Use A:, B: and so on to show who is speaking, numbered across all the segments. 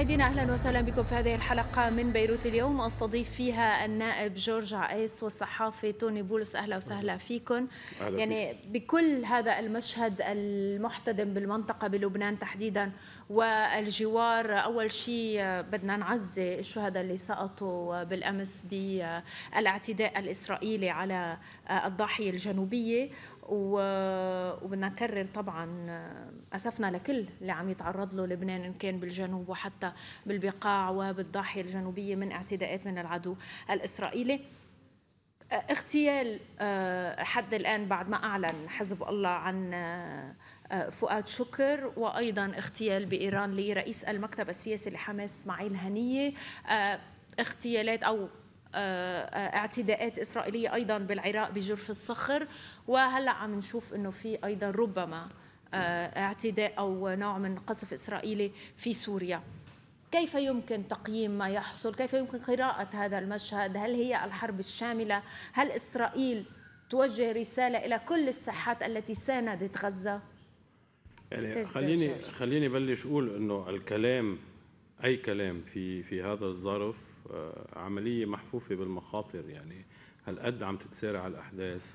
A: مشاهدينا اهلا وسهلا بكم في هذه الحلقه من بيروت اليوم استضيف فيها النائب جورج عيس والصحافي توني بولس اهلا وسهلا فيكم أهلا يعني بكل هذا المشهد المحتدم بالمنطقه بلبنان تحديدا والجوار اول شيء بدنا نعزي الشهداء اللي سقطوا بالامس بالاعتداء الاسرائيلي على الضاحيه الجنوبيه وبدنا نكرر طبعا اسفنا لكل اللي عم يتعرض له لبنان ان كان بالجنوب وحتى بالبقاع وبالضاحيه الجنوبيه من اعتداءات من العدو الاسرائيلي اغتيال حد الان بعد ما اعلن حزب الله عن فؤاد شكر وايضا اغتيال بايران لرئيس المكتب السياسي لحماس اسماعيل هنيه اغتيالات او آه، اعتداءات إسرائيلية أيضا بالعراق بجرف الصخر وهلأ عم نشوف أنه في أيضا ربما آه، اعتداء أو نوع من قصف إسرائيلي في سوريا كيف يمكن تقييم ما يحصل كيف يمكن قراءة هذا المشهد هل هي الحرب الشاملة هل إسرائيل توجه رسالة إلى كل الساحات التي ساندت غزة
B: يعني خليني خليني بلش اقول انه الكلام اي كلام في في هذا الظرف آه، عملية محفوفة بالمخاطر يعني هالقد عم تتسارع الأحداث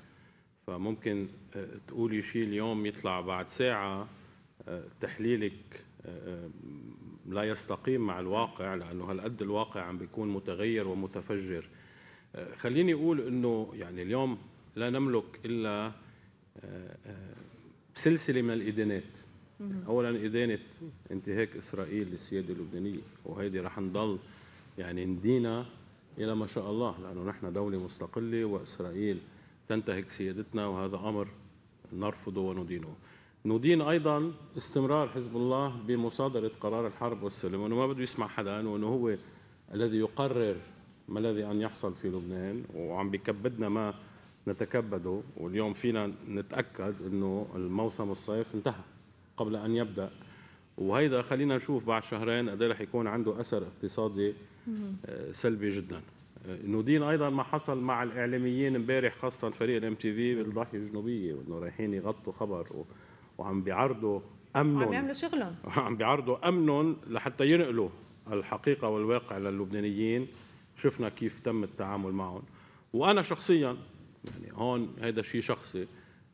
B: فممكن آه، تقولي شيء اليوم يطلع بعد ساعة آه، تحليلك لا يستقيم مع الواقع لأنه هالقد الواقع عم بيكون متغير ومتفجر خليني أقول أنه يعني اليوم لا نملك إلا سلسلة من الإدانات اولا ادانه انتهاك اسرائيل للسياده اللبنانيه وهيدي رح نضل يعني ندينا إلى ما شاء الله لأنه نحن دولة مستقلة وإسرائيل تنتهك سيادتنا وهذا أمر نرفضه وندينه ندين أيضا استمرار حزب الله بمصادرة قرار الحرب والسلم وأنه ما بده يسمع حدا وأنه هو الذي يقرر ما الذي أن يحصل في لبنان وعم بكبدنا ما نتكبده واليوم فينا نتأكد أنه الموسم الصيف انتهى قبل أن يبدأ وهيدا خلينا نشوف بعد شهرين قد إيه رح يكون عنده اثر اقتصادي آه، سلبي جدا آه، ندين ايضا ما حصل مع الاعلاميين امبارح خاصه فريق الام تي في بالضاحيه الجنوبيه وانه رايحين يغطوا خبر و... وعم بيعرضوا امنهم عم يعملوا
A: شغلهم
B: عم بيعرضوا امنهم لحتى ينقلوا الحقيقه والواقع للبنانيين شفنا كيف تم التعامل معهم وانا شخصيا يعني هون هذا شيء شخصي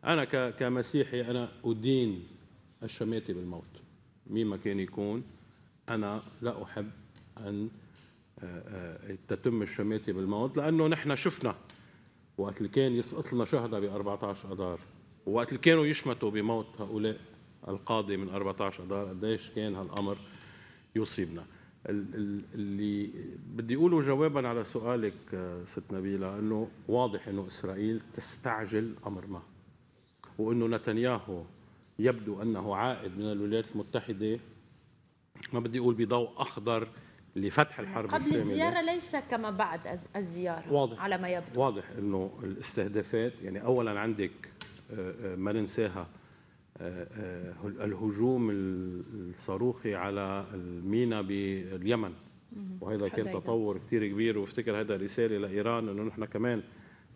B: انا ك... كمسيحي انا ادين الشماتة بالموت مين ما كان يكون أنا لا أحب أن آه، آه، تتم الشماتة بالموت لأنه نحن شفنا وقت اللي كان يسقط لنا شهداء ب 14 أذار ووقت اللي كانوا يشمتوا بموت هؤلاء القاضي من 14 أذار قديش كان هالأمر يصيبنا اللي بدي اقوله جوابا على سؤالك آه، ست نبيله انه واضح انه اسرائيل تستعجل امر ما وانه نتنياهو يبدو أنه عائد من الولايات المتحدة ما بدي أقول بضوء أخضر لفتح الحرب قبل الشاملة قبل الزيارة
A: ليس كما بعد الزيارة واضح على ما يبدو
B: واضح أنه الاستهدافات يعني أولا عندك آه، آه، ما ننساها آه، الهجوم الصاروخي على المينا باليمن وهذا كان تطور كثير كبير وافتكر هذا رساله لايران انه نحن كمان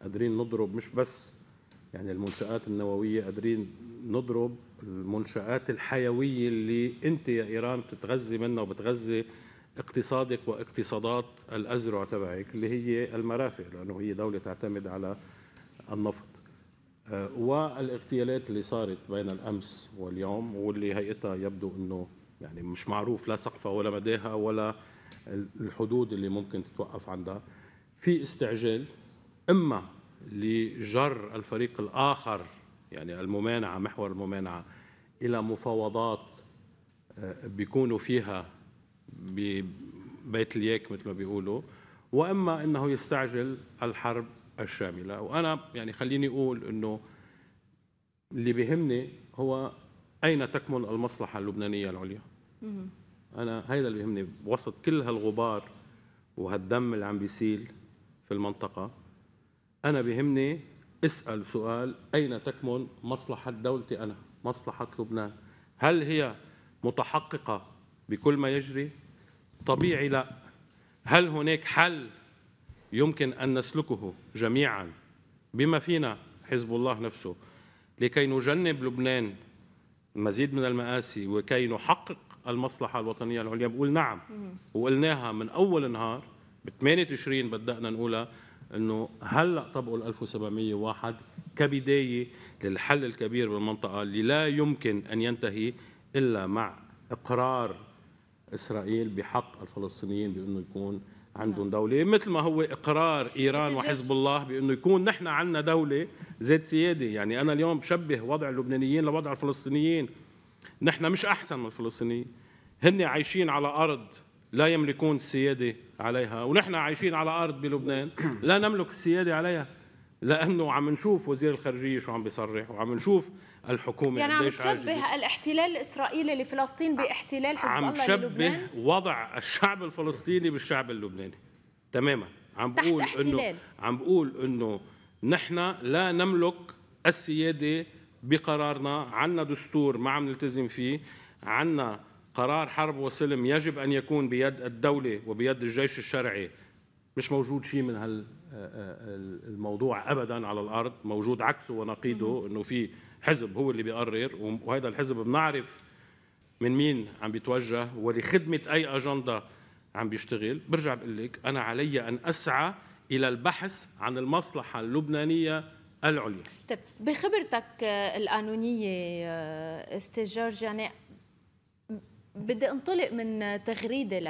B: قادرين نضرب مش بس يعني المنشات النوويه قادرين نضرب المنشآت الحيوية اللي أنت يا إيران بتتغذي منها وبتغذي اقتصادك واقتصادات الأزرع تبعك اللي هي المرافق لأنه هي دولة تعتمد على النفط آه، والاغتيالات اللي صارت بين الأمس واليوم واللي هيئتها يبدو أنه يعني مش معروف لا سقفها ولا مداها ولا الحدود اللي ممكن تتوقف عندها في استعجال إما لجر الفريق الآخر يعني الممانعة محور الممانعة إلى مفاوضات آه، بيكونوا فيها ببيت الياك مثل ما بيقولوا وإما أنه يستعجل الحرب الشاملة وأنا يعني خليني أقول أنه اللي بيهمني هو أين تكمن المصلحة اللبنانية العليا أنا هيدا اللي بيهمني وسط كل هالغبار وهالدم اللي عم بيسيل في المنطقة أنا بيهمني اسأل سؤال أين تكمن مصلحة دولتي أنا مصلحة لبنان هل هي متحققة بكل ما يجري طبيعي لا هل هناك حل يمكن أن نسلكه جميعا بما فينا حزب الله نفسه لكي نجنب لبنان المزيد من المآسي وكي نحقق المصلحة الوطنية العليا بقول نعم وقلناها من أول نهار ب 8 تشرين بدأنا نقولها انه هلا طبقوا ال 1701 كبدايه للحل الكبير بالمنطقه اللي لا يمكن ان ينتهي الا مع اقرار اسرائيل بحق الفلسطينيين بانه يكون عندهم دولة مثل ما هو إقرار إيران وحزب الله بأنه يكون نحن عندنا دولة ذات سيادة يعني أنا اليوم بشبه وضع اللبنانيين لوضع الفلسطينيين نحن مش أحسن من الفلسطينيين هن عايشين على أرض لا يملكون السيادة عليها ونحن عايشين على أرض بلبنان لا نملك السيادة عليها لانه عم نشوف وزير الخارجيه شو عم بيصرح وعم نشوف الحكومه يعني عم تشبه
A: الاحتلال الاسرائيلي لفلسطين باحتلال حزب الله للبنان عم تشبه
B: وضع الشعب الفلسطيني بالشعب اللبناني تماما عم بقول انه عم بقول انه نحن لا نملك السياده بقرارنا عنا دستور ما عم نلتزم فيه عنا قرار حرب وسلم يجب أن يكون بيد الدولة وبيد الجيش الشرعي مش موجود شيء من هالموضوع أبدا على الأرض موجود عكسه ونقيضه أنه في حزب هو اللي بيقرر وهذا الحزب بنعرف من مين عم بيتوجه ولخدمة أي أجندة عم بيشتغل برجع بقول لك أنا علي أن أسعى إلى البحث عن المصلحة اللبنانية العليا
A: طيب بخبرتك القانونية آه، استاذ جورج يعني بدي انطلق من تغريدة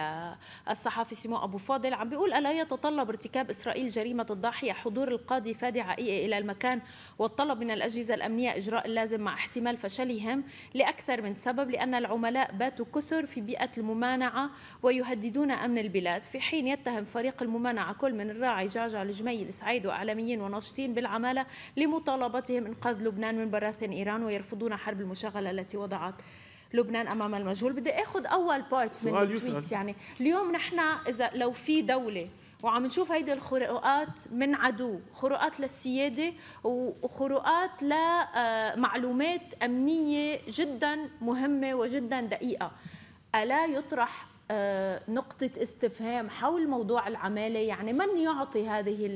A: للصحفي سيمو أبو فاضل عم بيقول ألا يتطلب ارتكاب إسرائيل جريمة الضاحية حضور القاضي فادي عقيقي إلى المكان والطلب من الأجهزة الأمنية إجراء اللازم مع احتمال فشلهم لأكثر من سبب لأن العملاء باتوا كثر في بيئة الممانعة ويهددون أمن البلاد في حين يتهم فريق الممانعة كل من الراعي جعجع الجميل سعيد وإعلاميين وناشطين بالعمالة لمطالبتهم إنقاذ لبنان من براثن إيران ويرفضون حرب المشاغلة التي وضعت لبنان امام المجهول بدي اخذ اول بارت من التويت يعني اليوم نحن اذا لو في دوله وعم نشوف هيدي الخروقات من عدو خروقات للسيادة وخروقات لمعلومات أمنية جدا مهمة وجدا دقيقة ألا يطرح آه، نقطة استفهام حول موضوع العمالة يعني من يعطي هذه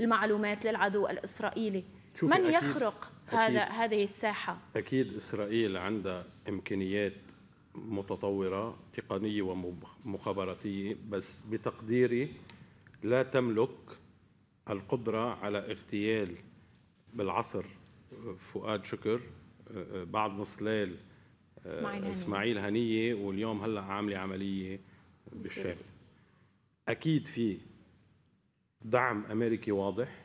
A: المعلومات للعدو الإسرائيلي
B: من يخرق أكيد هذا
A: هذه الساحه
B: اكيد اسرائيل عندها امكانيات متطوره تقنيه ومخابراتيه بس بتقديري لا تملك القدره على اغتيال بالعصر فؤاد شكر بعد نصلال اسماعيل هنية. اسماعيل هنيه واليوم هلا عامله عمليه بالشام اكيد في دعم امريكي واضح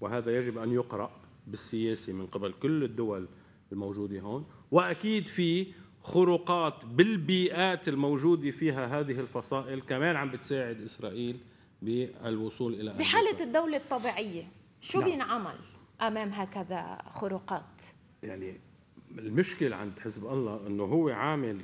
B: وهذا يجب أن يقرأ بالسياسة من قبل كل الدول الموجودة هون وأكيد في خروقات بالبيئات الموجودة فيها هذه الفصائل كمان عم بتساعد إسرائيل بالوصول إلى بحالة
A: الدولة الطبيعية شو نعم. بينعمل أمام هكذا خروقات؟
B: يعني المشكلة عند حزب الله أنه هو عامل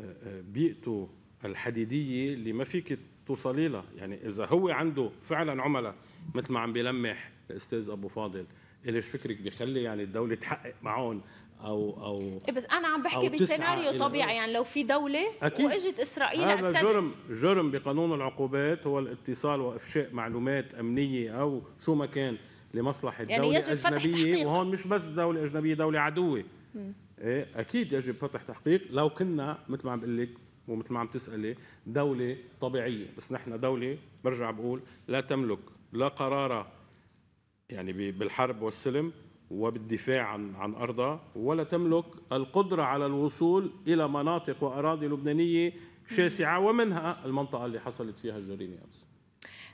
B: آه، آه، بيئته الحديدية اللي ما فيك توصلي لها يعني اذا هو عنده فعلا عملاء مثل ما عم بيلمح الاستاذ ابو فاضل ليش فكرك بيخلي يعني الدوله تحقق معهم او او إيه
A: بس انا عم بحكي بسيناريو طبيعي يعني لو في دوله أكيد. واجت اسرائيل هذا اعتدت. جرم
B: جرم بقانون العقوبات هو الاتصال وافشاء معلومات امنيه او شو ما كان لمصلحه يعني دوله يجب اجنبيه فتح وهون مش بس دوله اجنبيه دوله عدوه إيه، اكيد يجب فتح تحقيق لو كنا مثل ما عم بقول لك ومثل ما عم تسالي دوله طبيعيه بس نحن دوله برجع بقول لا تملك لا قرارة يعني بالحرب والسلم وبالدفاع عن عن ارضها ولا تملك القدره على الوصول الى مناطق واراضي لبنانيه شاسعه ومنها المنطقه اللي حصلت فيها الجريمه امس.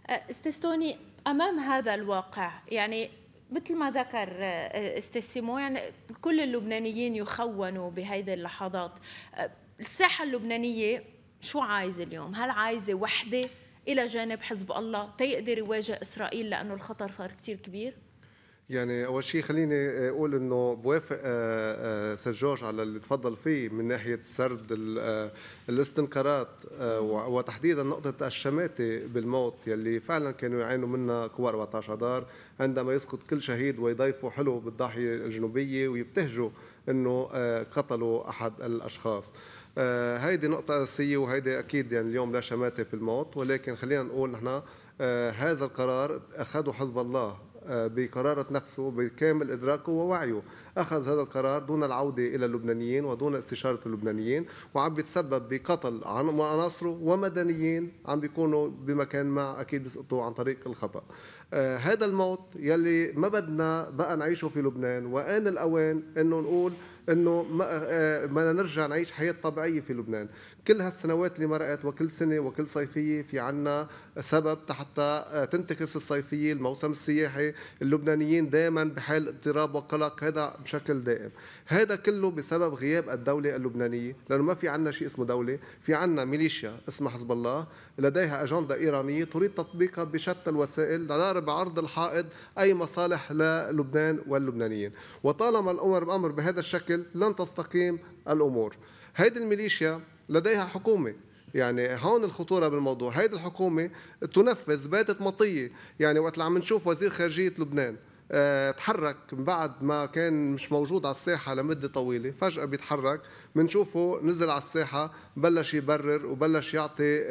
A: أه، استستوني امام هذا الواقع يعني مثل ما ذكر أه، استسيمو يعني كل اللبنانيين يخونوا بهذه اللحظات أه، الساحه اللبنانيه شو عايزه اليوم؟ هل عايزه وحده الى جانب حزب الله تيقدر يواجه اسرائيل لانه الخطر صار كتير كبير؟
C: يعني اول شيء خليني اقول انه بوافق آه، آه، سيد جورج على اللي تفضل فيه من ناحيه سرد آه، الاستنكارات وتحديدا نقطه الشماته بالموت يلي فعلا كانوا يعانوا منها قوى 14 اذار عندما يسقط كل شهيد ويضيفوا حلو بالضاحيه الجنوبيه ويبتهجوا انه قتلوا احد الاشخاص. آه، هيدي نقطة أساسية وهيدي أكيد يعني اليوم لا شماتة في الموت ولكن خلينا نقول نحن آه، هذا القرار أخذه حزب الله آه، بقرارة نفسه بكامل إدراكه ووعيه أخذ هذا القرار دون العودة إلى اللبنانيين ودون استشارة اللبنانيين وعم بيتسبب بقتل عناصره ومدنيين عم بيكونوا بمكان ما أكيد بيسقطوا عن طريق الخطأ آه هذا الموت يلي ما بدنا بقى نعيشه في لبنان وآن الأوان أنه نقول انه ما, بدنا آه، نرجع نعيش حياه طبيعيه في لبنان كل هالسنوات اللي مرقت وكل سنه وكل صيفيه في عنا سبب حتى آه، تنتكس الصيفيه الموسم السياحي اللبنانيين دائما بحال اضطراب وقلق هذا بشكل دائم هذا كله بسبب غياب الدوله اللبنانيه لانه ما في عنا شيء اسمه دوله في عنا ميليشيا اسمها حزب الله لديها اجنده ايرانيه تريد تطبيقها بشتى الوسائل لضرب عرض الحائط اي مصالح للبنان واللبنانيين وطالما الامر بامر بهذا الشكل لن تستقيم الامور هذه الميليشيا لديها حكومه يعني هون الخطورة بالموضوع هيدي الحكومة تنفذ باتت مطية يعني وقت عم نشوف وزير خارجية لبنان آه، تحرك بعد ما كان مش موجود على الساحة لمدة طويلة فجأة بيتحرك بنشوفه نزل على الساحه بلش يبرر وبلش يعطي آه،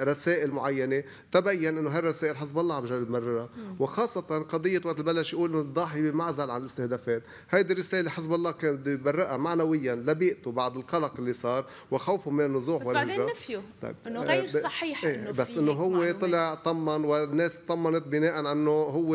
C: آه، رسائل معينه تبين انه هالرسائل حزب الله عم جرب يبررها وخاصه قضيه وقت بلش يقول انه الضاحي بمعزل عن الاستهدافات هيدي الرساله حزب الله كان بده يبرئها معنويا لبيئته بعد القلق اللي صار وخوفه من النزوح بس بعدين نفيه طيب. انه آه، غير صحيح إيه انه بس انه هو طلع طمن والناس طمنت بناء انه هو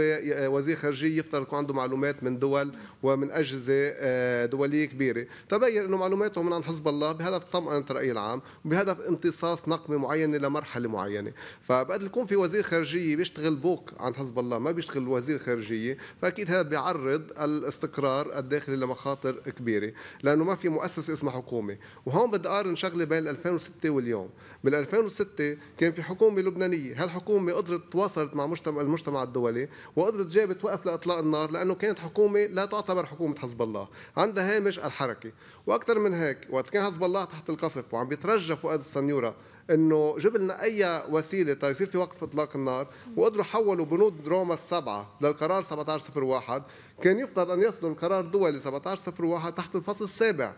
C: وزير خارجيه يفترض يكون عنده معلومات من دول ومن اجهزه دوليه كبيره تبين انه معلومات من عن حزب الله بهدف طمأنة الرأي العام وبهدف امتصاص نقمة معينة لمرحلة معينة فبقد يكون في وزير خارجية بيشتغل بوك عن حزب الله ما بيشتغل وزير خارجية فأكيد هذا بيعرض الاستقرار الداخلي لمخاطر كبيرة لأنه ما في مؤسسة اسمها حكومة وهون بدي أقارن شغلة بين 2006 واليوم بال 2006 كان في حكومة لبنانية هالحكومة قدرت تواصلت مع مجتمع المجتمع الدولي وقدرت جابت وقف لإطلاق النار لأنه كانت حكومة لا تعتبر حكومة حزب الله عندها هامش الحركة وأكثر من من هيك وقت كان حزب الله تحت القصف وعم بيترجى فؤاد السنيوره انه جيب لنا اي وسيله يصير في وقف اطلاق النار وقدروا حولوا بنود روما السبعه للقرار 1701 كان يفترض ان يصدر القرار دولي 1701 تحت الفصل السابع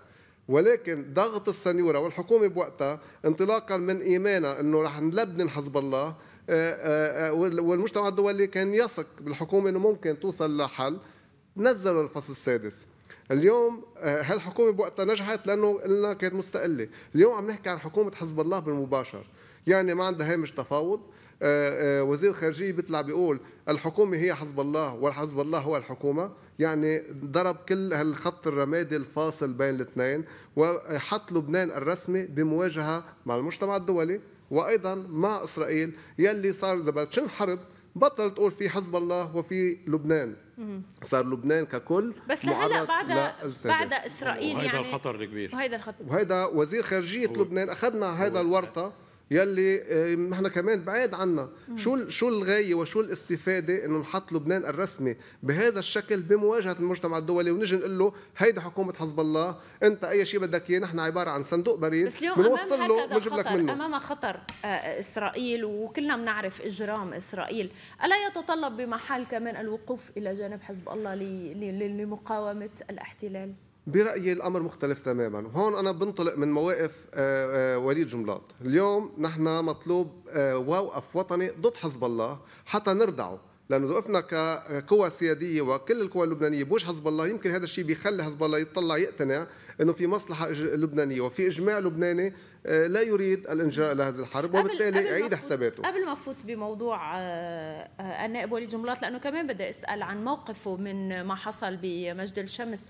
C: ولكن ضغط السنيوره والحكومه بوقتها انطلاقا من ايمانها انه رح نلبن حزب الله آه، آه، آه، والمجتمع الدولي كان يثق بالحكومه انه ممكن توصل لحل نزلوا الفصل السادس اليوم هالحكومه آه، بوقتها نجحت لانه قلنا كانت مستقله اليوم عم نحكي عن حكومه حزب الله بالمباشر يعني ما عندها هامش تفاوض آه، آه، وزير الخارجية بيطلع بيقول الحكومة هي حزب الله والحزب الله هو الحكومة يعني ضرب كل هالخط الرمادي الفاصل بين الاثنين وحط لبنان الرسمي بمواجهة مع المجتمع الدولي وأيضا مع إسرائيل يلي صار إذا بدها تشن حرب بطل تقول في حزب الله وفي لبنان صار لبنان ككل بس لهلا بعد بعد اسرائيل وهيدا يعني وهيدا الخطر الكبير
A: وهيدا الخطر وهيدا
C: وزير خارجيه لبنان اخذنا هذا الورطه يلي نحن كمان بعيد عنا شو شو الغايه وشو الاستفاده انه نحط لبنان الرسمي بهذا الشكل بمواجهه المجتمع الدولي ونجي نقول له هيدي حكومه حزب الله انت اي شيء بدك اياه نحن عباره عن صندوق بريد بس اليوم بنوصل له بنجيب لك منه امام
A: خطر آه، اسرائيل وكلنا بنعرف اجرام اسرائيل الا يتطلب بمحل كمان الوقوف الى جانب حزب الله لمقاومه الاحتلال
C: برأيي الأمر مختلف تماما وهون أنا بنطلق من مواقف آه، آه، وليد جملاط اليوم نحن مطلوب موقف آه، وطني ضد حزب الله حتى نردعه لانه اذا وقفنا كقوى سياديه وكل القوى اللبنانيه بوجه حزب الله يمكن هذا الشيء بيخلي حزب الله يطلع يقتنع انه في مصلحه لبنانيه وفي اجماع لبناني آه، لا يريد الانجاء لهذه الحرب وبالتالي قبل يعيد حساباته قبل
A: ما افوت بموضوع النائب آه، آه، وليد جملات لانه كمان بدي اسال عن موقفه من ما حصل بمجد الشمس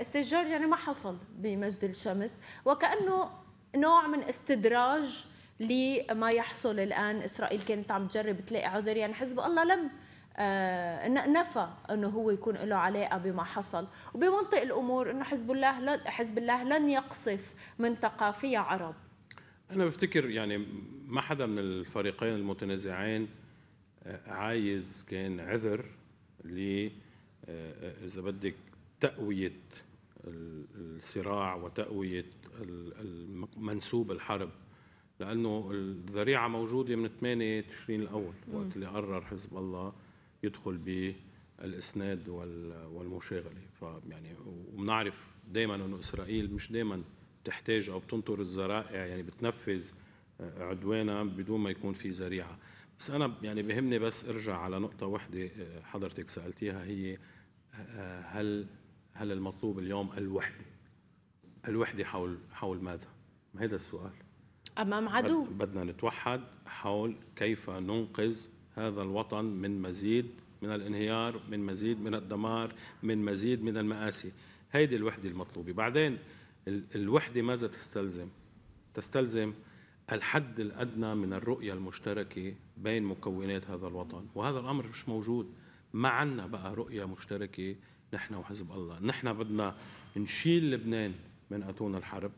A: استاذ جورج يعني ما حصل بمجد الشمس وكانه نوع من استدراج لما يحصل الان اسرائيل كانت عم تجرب تلاقي عذر يعني حزب الله لم آه، نفى انه هو يكون له علاقه بما حصل وبمنطق الامور انه حزب الله حزب الله لن يقصف منطقه فيها عرب
B: انا بفتكر يعني ما حدا من الفريقين المتنازعين آه، عايز كان عذر ل آه، اذا بدك تقويه الصراع وتقويه منسوب الحرب لانه الذريعه موجوده من 8 تشرين الاول وقت اللي قرر حزب الله يدخل بالاسناد والمشاغله فيعني وبنعرف دائما انه اسرائيل مش دائما بتحتاج او بتنطر الذرائع يعني بتنفذ آه، عدوانها بدون ما يكون في ذريعه بس انا يعني بهمني بس ارجع على نقطه واحده آه، حضرتك سالتيها هي آه، هل هل المطلوب اليوم الوحده الوحده حول حول ماذا هذا السؤال
A: امام عدو
B: بدنا نتوحد حول كيف ننقذ هذا الوطن من مزيد من الانهيار من مزيد من الدمار من مزيد من المآسي هيدي الوحدة المطلوبة بعدين الوحدة ماذا تستلزم؟ تستلزم الحد الأدنى من الرؤية المشتركة بين مكونات هذا الوطن وهذا الأمر مش موجود ما عنا بقى رؤية مشتركة نحن وحزب الله نحن بدنا نشيل لبنان من أتون الحرب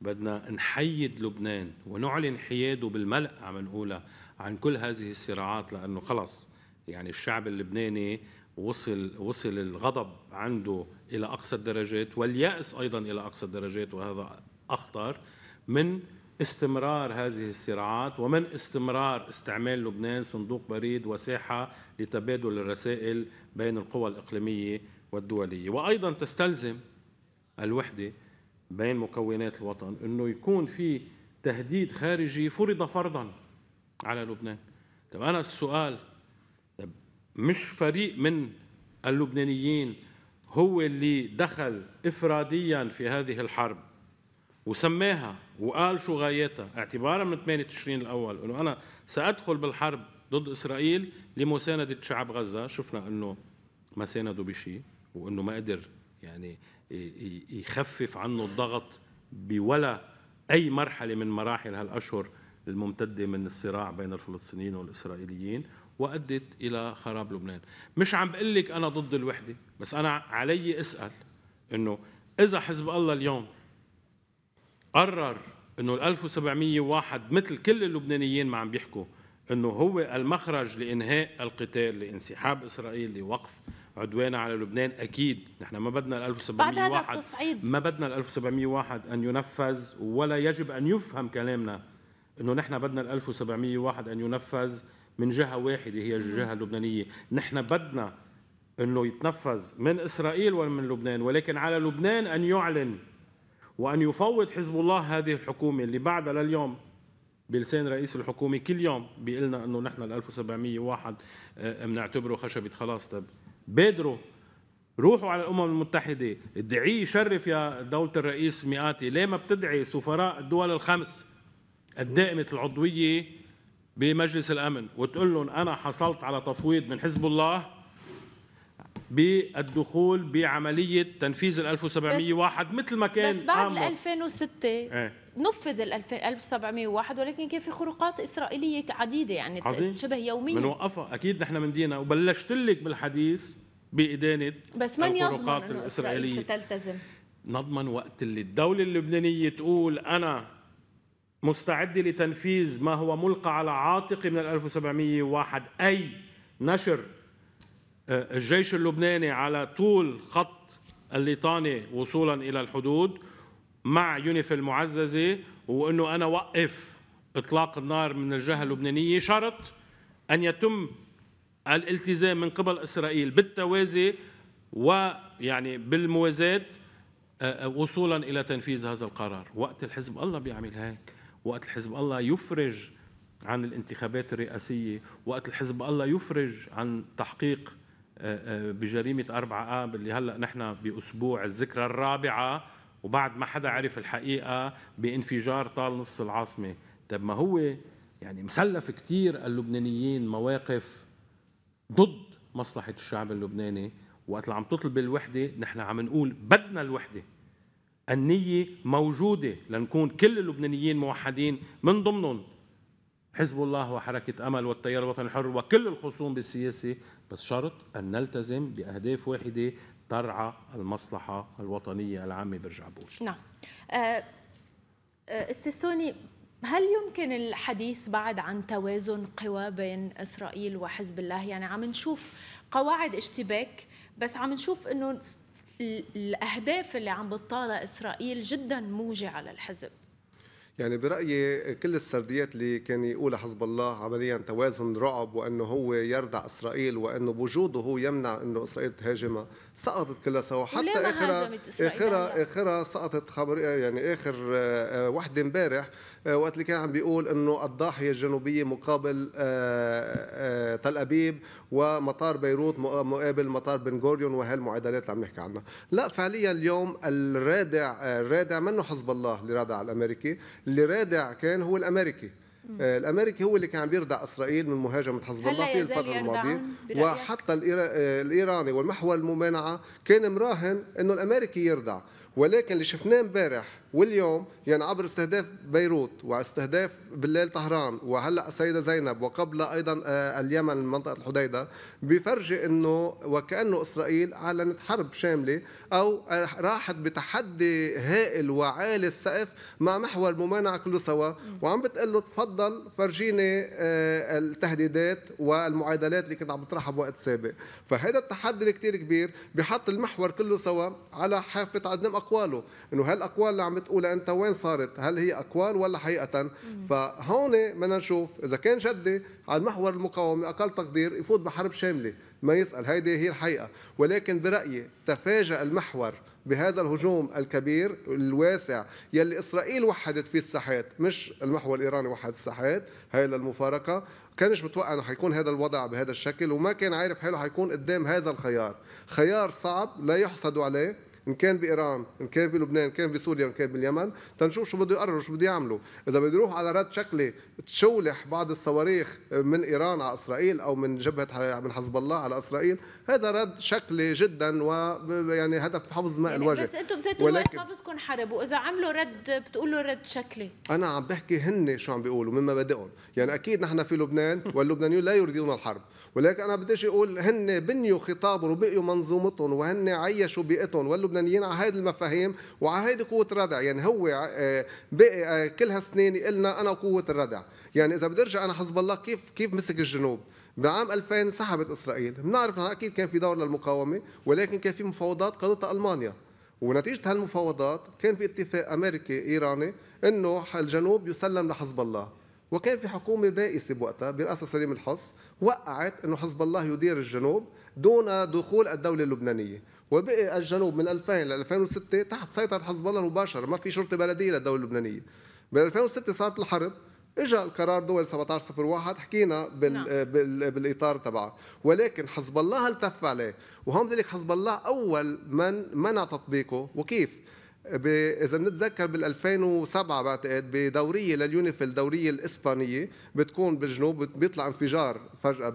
B: بدنا نحيد لبنان ونعلن حياده بالملء عم نقولها عن كل هذه الصراعات لانه خلص يعني الشعب اللبناني وصل وصل الغضب عنده الى اقصى الدرجات والياس ايضا الى اقصى الدرجات وهذا اخطر من استمرار هذه الصراعات ومن استمرار استعمال لبنان صندوق بريد وساحه لتبادل الرسائل بين القوى الاقليميه والدوليه وايضا تستلزم الوحده بين مكونات الوطن انه يكون في تهديد خارجي فرض فرضا على لبنان طب انا السؤال طب مش فريق من اللبنانيين هو اللي دخل افراديا في هذه الحرب وسماها وقال شو غايتها اعتبارا من 8 تشرين الاول انه انا سادخل بالحرب ضد اسرائيل لمسانده شعب غزه شفنا انه ما ساندوا بشيء وانه ما قدر يعني يخفف عنه الضغط بولا أي مرحلة من مراحل هالأشهر الممتدة من الصراع بين الفلسطينيين والإسرائيليين وأدت إلى خراب لبنان مش عم بقول لك أنا ضد الوحدة بس أنا علي أسأل أنه إذا حزب الله اليوم قرر أنه ال 1701 مثل كل اللبنانيين ما عم بيحكوا أنه هو المخرج لإنهاء القتال لانسحاب إسرائيل لوقف عدوان على لبنان اكيد نحن ما بدنا ال 1701 ما بدنا ال 1701 ان ينفذ ولا يجب ان يفهم كلامنا انه نحن بدنا ال 1701 ان ينفذ من جهه واحده هي الجهه اللبنانيه نحن بدنا انه يتنفذ من اسرائيل ومن لبنان ولكن على لبنان ان يعلن وان يفوض حزب الله هذه الحكومه اللي بعدها لليوم بلسان رئيس الحكومه كل يوم بيقول لنا انه نحن ال 1701 بنعتبره آه، خشبه خلاص طب بادروا روحوا على الامم المتحده ادعي شرف يا دوله الرئيس مئاتي ليه ما بتدعي سفراء الدول الخمس الدائمه العضويه بمجلس الامن وتقول لهم انا حصلت على تفويض من حزب الله بالدخول بعمليه تنفيذ ال 1701 مثل ما كان بس بعد ال
A: 2006 إيه. نفذ ال 1701 ولكن كان في خروقات اسرائيليه عديده يعني عظيم. شبه يوميه
B: بنوقفها اكيد نحن مندينا وبلشت لك بالحديث بادانه بس من يضمن انه اسرائيل ستلتزم نضمن وقت اللي الدوله اللبنانيه تقول انا مستعده لتنفيذ ما هو ملقى على عاتقي من ال 1701 اي نشر الجيش اللبناني على طول خط الليطاني وصولا إلى الحدود مع يونيف المعززة وأنه أنا وقف إطلاق النار من الجهة اللبنانية شرط أن يتم الالتزام من قبل إسرائيل بالتوازي ويعني بالموازاة آه، وصولا إلى تنفيذ هذا القرار وقت الحزب الله بيعمل هيك وقت الحزب الله يفرج عن الانتخابات الرئاسية وقت الحزب الله يفرج عن تحقيق آه، آه، بجريمه 4 اب اللي هلا نحن باسبوع الذكرى الرابعه وبعد ما حدا عرف الحقيقه بانفجار طال نص العاصمه طب ما هو يعني مسلف كثير اللبنانيين مواقف ضد مصلحه الشعب اللبناني وقت عم تطلب الوحده نحن عم نقول بدنا الوحده النيه موجوده لنكون كل اللبنانيين موحدين من ضمنهم حزب الله وحركة أمل والتيار الوطني الحر وكل الخصوم بالسياسة بس شرط أن نلتزم بأهداف واحدة ترعى المصلحة الوطنية العامة برجع بقول
A: نعم أه, آه، استاذ هل يمكن الحديث بعد عن توازن قوى بين إسرائيل وحزب الله يعني عم نشوف قواعد اشتباك بس عم نشوف أنه الأهداف اللي عم بتطالع إسرائيل جدا موجعة للحزب
C: يعني برايي كل السرديات اللي كان يقولها حزب الله عمليا توازن رعب وانه هو يردع اسرائيل وانه بوجوده هو يمنع انه اسرائيل تهاجمها سقطت كلها سوا حتى اخرها اخرها اخرها سقطت خبر يعني اخر آه، وحده امبارح آه، وقت اللي كان عم بيقول انه الضاحيه الجنوبيه مقابل آه، آه، تل ابيب ومطار بيروت مقابل مطار بن غوريون وهالمعادلات اللي عم نحكي عنها لا فعليا اليوم الرادع الرادع منه حزب الله اللي رادع الامريكي اللي رادع كان هو الامريكي الامريكي هو اللي كان بيردع اسرائيل من مهاجمه حزب الله في الفتره الماضيه وحتى الايراني والمحور الممانعه كان مراهن انه الامريكي يردع ولكن اللي شفناه امبارح واليوم يعني عبر استهداف بيروت واستهداف بالليل طهران وهلا السيده زينب وقبل ايضا آه، اليمن منطقه الحديده بفرجي انه وكانه اسرائيل اعلنت حرب شامله او آه، راحت بتحدي هائل وعالي السقف مع محور الممانعه كله سوا وعم بتقول له تفضل فرجيني آه، التهديدات والمعادلات اللي كنت عم بتطرحها بوقت سابق فهذا التحدي كثير كبير بحط المحور كله سوا على حافه عدنان اقواله انه هالاقوال اللي عم بتقول انت وين صارت هل هي اقوال ولا حقيقه فهون بدنا نشوف اذا كان جدي على المحور المقاومه اقل تقدير يفوت بحرب شامله ما يسال هيدي هي الحقيقه ولكن برايي تفاجا المحور بهذا الهجوم الكبير الواسع يلي اسرائيل وحدت فيه الساحات مش المحور الايراني وحد الساحات هي للمفارقه كانش متوقع انه حيكون هذا الوضع بهذا الشكل وما كان عارف حاله حيكون قدام هذا الخيار خيار صعب لا يحسد عليه ان كان بايران ان كان بلبنان ان كان بسوريا ان كان باليمن تنشوف شو بده يقرروا شو بده يعملوا اذا بده يروح على رد شكلي تشولح بعض الصواريخ من ايران على اسرائيل او من جبهه من حزب الله على اسرائيل هذا رد شكلي جدا ويعني هدف حفظ ماء يعني الوجه بس انتم بذات الوقت ما
A: بدكم حرب واذا عملوا رد بتقولوا رد شكلي
C: انا عم بحكي هن شو عم بيقولوا من مبادئهم يعني اكيد نحن في لبنان واللبنانيون لا يريدون الحرب ولكن انا بديش اقول هن بنيوا خطابهم وبقيوا منظومتهم وهن عيشوا بيئتهم واللبنان اللبنانيين على هذه المفاهيم وعلى هذه قوه الردع يعني هو آه، باقي آه، كل هالسنين قلنا انا قوه الردع يعني اذا بدي ارجع انا حزب الله كيف كيف مسك الجنوب بعام 2000 سحبت اسرائيل بنعرف اكيد كان في دور للمقاومه ولكن كان في مفاوضات قادتها المانيا ونتيجه هالمفاوضات كان في اتفاق امريكي ايراني انه الجنوب يسلم لحزب الله وكان في حكومة بائسة بوقتها برئاسة سليم الحص وقعت انه حزب الله يدير الجنوب دون دخول الدولة اللبنانية وبقي الجنوب من 2000 ل 2006 تحت سيطره حزب الله مباشره ما في شرطه بلديه للدوله اللبنانيه بال 2006 صارت الحرب اجى القرار دول 1701 حكينا بال نعم. آه، بال آه، بالاطار تبعه ولكن حزب الله التف عليه وهون بدي حزب الله اول من منع تطبيقه وكيف ب... اذا بنتذكر بال 2007 بعتقد بدوريه لليونيفيل الدوريه الاسبانيه بتكون بالجنوب بيطلع انفجار فجاه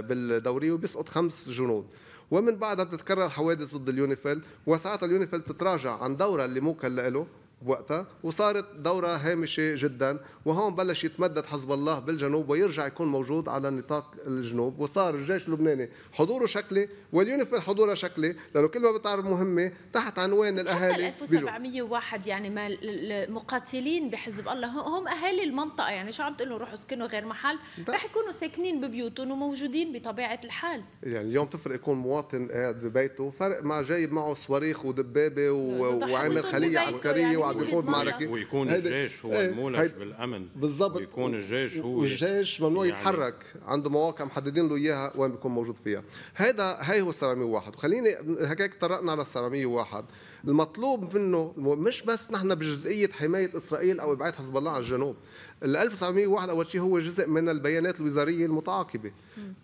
C: بالدوريه وبيسقط خمس جنود ومن بعدها بتتكرر حوادث ضد اليونيفيل وساعات اليونيفيل بتتراجع عن دورها اللي موكل له بوقتها وصارت دورة هامشة جدا وهون بلش يتمدد حزب الله بالجنوب ويرجع يكون موجود على نطاق الجنوب وصار الجيش اللبناني حضوره شكلي واليونيفورم حضوره شكلي لأنه كل ما بتعرف مهمة تحت عنوان الأهالي
A: 1701 يعني ما المقاتلين بحزب الله هم أهالي المنطقة يعني شو عم تقول روحوا اسكنوا غير محل رح يكونوا ساكنين ببيوتهم وموجودين بطبيعة الحال
C: يعني اليوم تفرق يكون مواطن قاعد ببيته فرق مع جايب معه صواريخ ودبابة وعامل خلية عسكريه يعني البعض يخوض معركه ويكون الجيش هو إيه، المولج بالامن بالضبط ويكون الجيش هو والجيش ممنوع يعني يتحرك عنده مواقع محددين له اياها وين بيكون موجود فيها هذا هي هو 701 وخليني هكاك تطرقنا على 701 المطلوب منه مش بس نحن بجزئيه حمايه اسرائيل او ابعاد حزب الله على الجنوب ال 1701 اول شيء هو جزء من البيانات الوزاريه المتعاقبه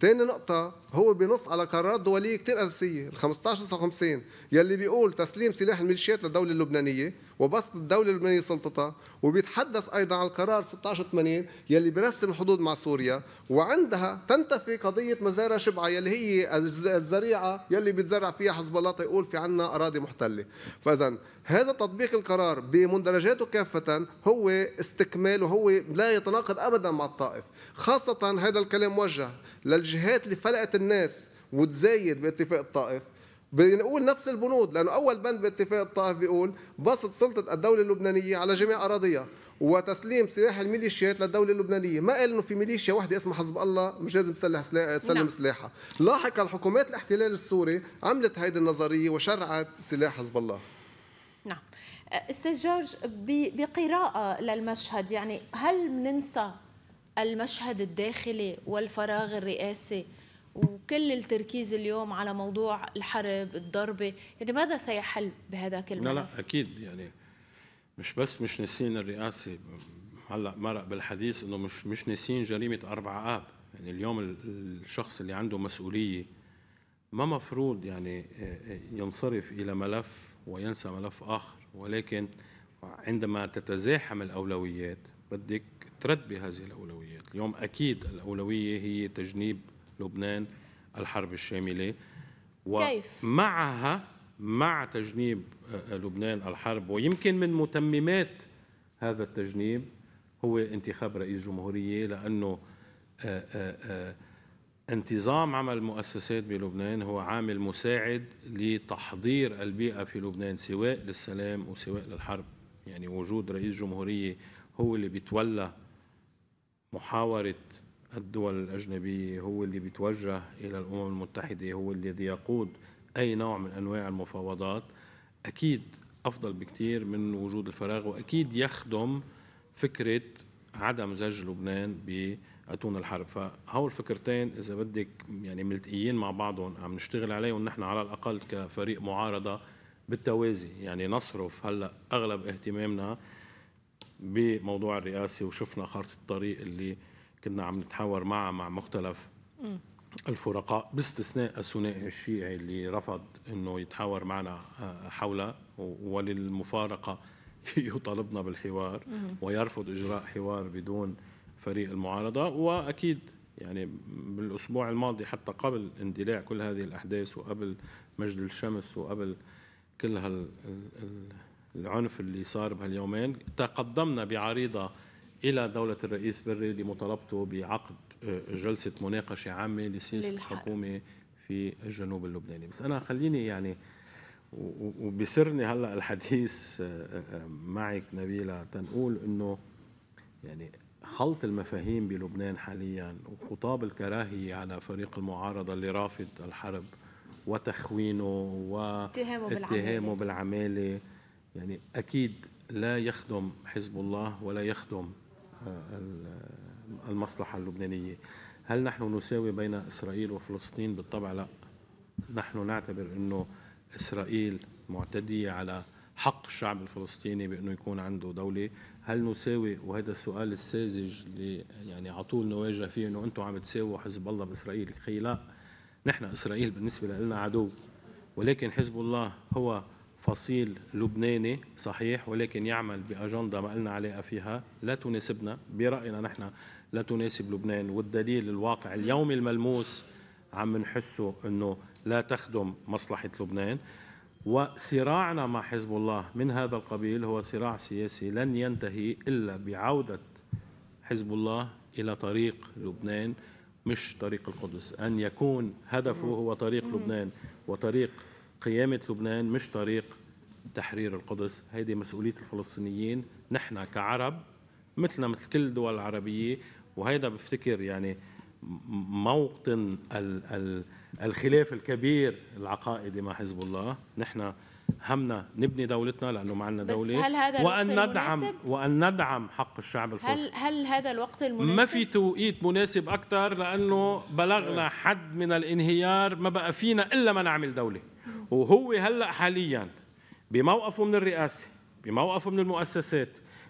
C: ثاني نقطه هو بنص على قرارات دوليه كثير اساسيه ال 1559 يلي بيقول تسليم سلاح الميليشيات للدوله اللبنانيه وبسط الدوله اللبنانيه سلطتها وبيتحدث ايضا عن القرار 1680 يلي برسم الحدود مع سوريا وعندها تنتفي قضيه مزارع شبعه يلي هي الزريعه يلي بيتزرع فيها حزب الله تقول في عنا اراضي محتله فاذا هذا تطبيق القرار بمندرجاته كافة هو استكمال وهو لا يتناقض أبدا مع الطائف خاصة هذا الكلام موجه للجهات اللي فلقت الناس وتزايد باتفاق الطائف بنقول نفس البنود لانه اول بند باتفاق الطائف بيقول بسط سلطه الدوله اللبنانيه على جميع اراضيها وتسليم سلاح الميليشيات للدوله اللبنانيه، ما قال انه في ميليشيا واحده اسمها حزب الله مش لازم تسلح سلاح نعم. تسلم سلاحها، لاحقا حكومات الاحتلال السوري عملت هيدي النظريه وشرعت سلاح حزب الله.
A: نعم. استاذ جورج بقراءه للمشهد يعني هل بننسى المشهد الداخلي والفراغ الرئاسي وكل التركيز اليوم على موضوع الحرب الضربة يعني ماذا سيحل بهذاك الملف؟ لا لا
B: أكيد يعني مش بس مش ناسين الرئاسة هلا مرق بالحديث انه مش مش ناسين جريمه اربعه اب يعني اليوم الشخص اللي عنده مسؤوليه ما مفروض يعني آه، آه، ينصرف الى ملف وينسى ملف اخر ولكن عندما تتزاحم الاولويات بدك ترد بهذه الاولويات اليوم اكيد الاولويه هي تجنيب لبنان الحرب الشامله ومعها مع تجنيب آه، لبنان الحرب ويمكن من متممات هذا التجنيب هو انتخاب رئيس جمهوريه لانه آه، آه، انتظام عمل المؤسسات بلبنان هو عامل مساعد لتحضير البيئه في لبنان سواء للسلام وسواء للحرب يعني وجود رئيس جمهوريه هو اللي بيتولى محاوره الدول الأجنبية هو اللي بيتوجه إلى الأمم المتحدة هو الذي يقود أي نوع من أنواع المفاوضات أكيد أفضل بكثير من وجود الفراغ وأكيد يخدم فكرة عدم زج لبنان بأتون الحرب فهول الفكرتين إذا بدك يعني ملتقيين مع بعضهم عم نشتغل عليهم نحن على الأقل كفريق معارضة بالتوازي يعني نصرف هلأ أغلب اهتمامنا بموضوع الرئاسة وشفنا خارطة الطريق اللي كنا عم نتحاور معها مع مختلف الفرقاء باستثناء الثنائي الشيعي اللي رفض انه يتحاور معنا آه، حولها وللمفارقه يطالبنا بالحوار ويرفض اجراء حوار بدون فريق المعارضه واكيد يعني بالاسبوع الماضي حتى قبل اندلاع كل هذه الاحداث وقبل مجد الشمس وقبل كل هال العنف اللي صار بهاليومين تقدمنا بعريضه الى دوله الرئيس بري لمطالبته بعقد آه، جلسه مناقشه عامه لسياسه الحكومه في الجنوب اللبناني بس انا خليني يعني وبسرني هلا الحديث آه، آه، معك نبيله تنقول انه يعني خلط المفاهيم بلبنان حاليا وخطاب الكراهيه على فريق المعارضه اللي رافض الحرب وتخوينه واتهامه بالعماله يعني اكيد لا يخدم حزب الله ولا يخدم المصلحة اللبنانية هل نحن نساوي بين إسرائيل وفلسطين بالطبع لا نحن نعتبر أنه إسرائيل معتدية على حق الشعب الفلسطيني بأنه يكون عنده دولة هل نساوي وهذا السؤال الساذج اللي يعني على طول نواجه فيه أنه أنتم عم تساووا حزب الله بإسرائيل خي لا نحن إسرائيل بالنسبة لنا عدو ولكن حزب الله هو فصيل لبناني صحيح ولكن يعمل باجنده ما قلنا عليها فيها لا تناسبنا براينا نحن لا تناسب لبنان والدليل الواقع اليومي الملموس عم نحسه انه لا تخدم مصلحه لبنان وصراعنا مع حزب الله من هذا القبيل هو صراع سياسي لن ينتهي الا بعوده حزب الله الى طريق لبنان مش طريق القدس ان يكون هدفه هو طريق لبنان وطريق قيامه لبنان مش طريق تحرير القدس هيدي مسؤولية الفلسطينيين نحن كعرب مثلنا مثل كل الدول العربية وهيدا بفتكر يعني موطن ال ال الخلاف الكبير العقائدي مع حزب الله نحن همنا نبني دولتنا لانه معنا دوله بس هل هذا وان ندعم المناسب؟ وان ندعم حق الشعب الفلسطيني
A: هل هل هذا الوقت المناسب ما في
B: توقيت مناسب اكثر لانه بلغنا حد من الانهيار ما بقى فينا الا ما نعمل دوله وهو هلا حاليا بموقفه من الرئاسة بموقفه من المؤسسات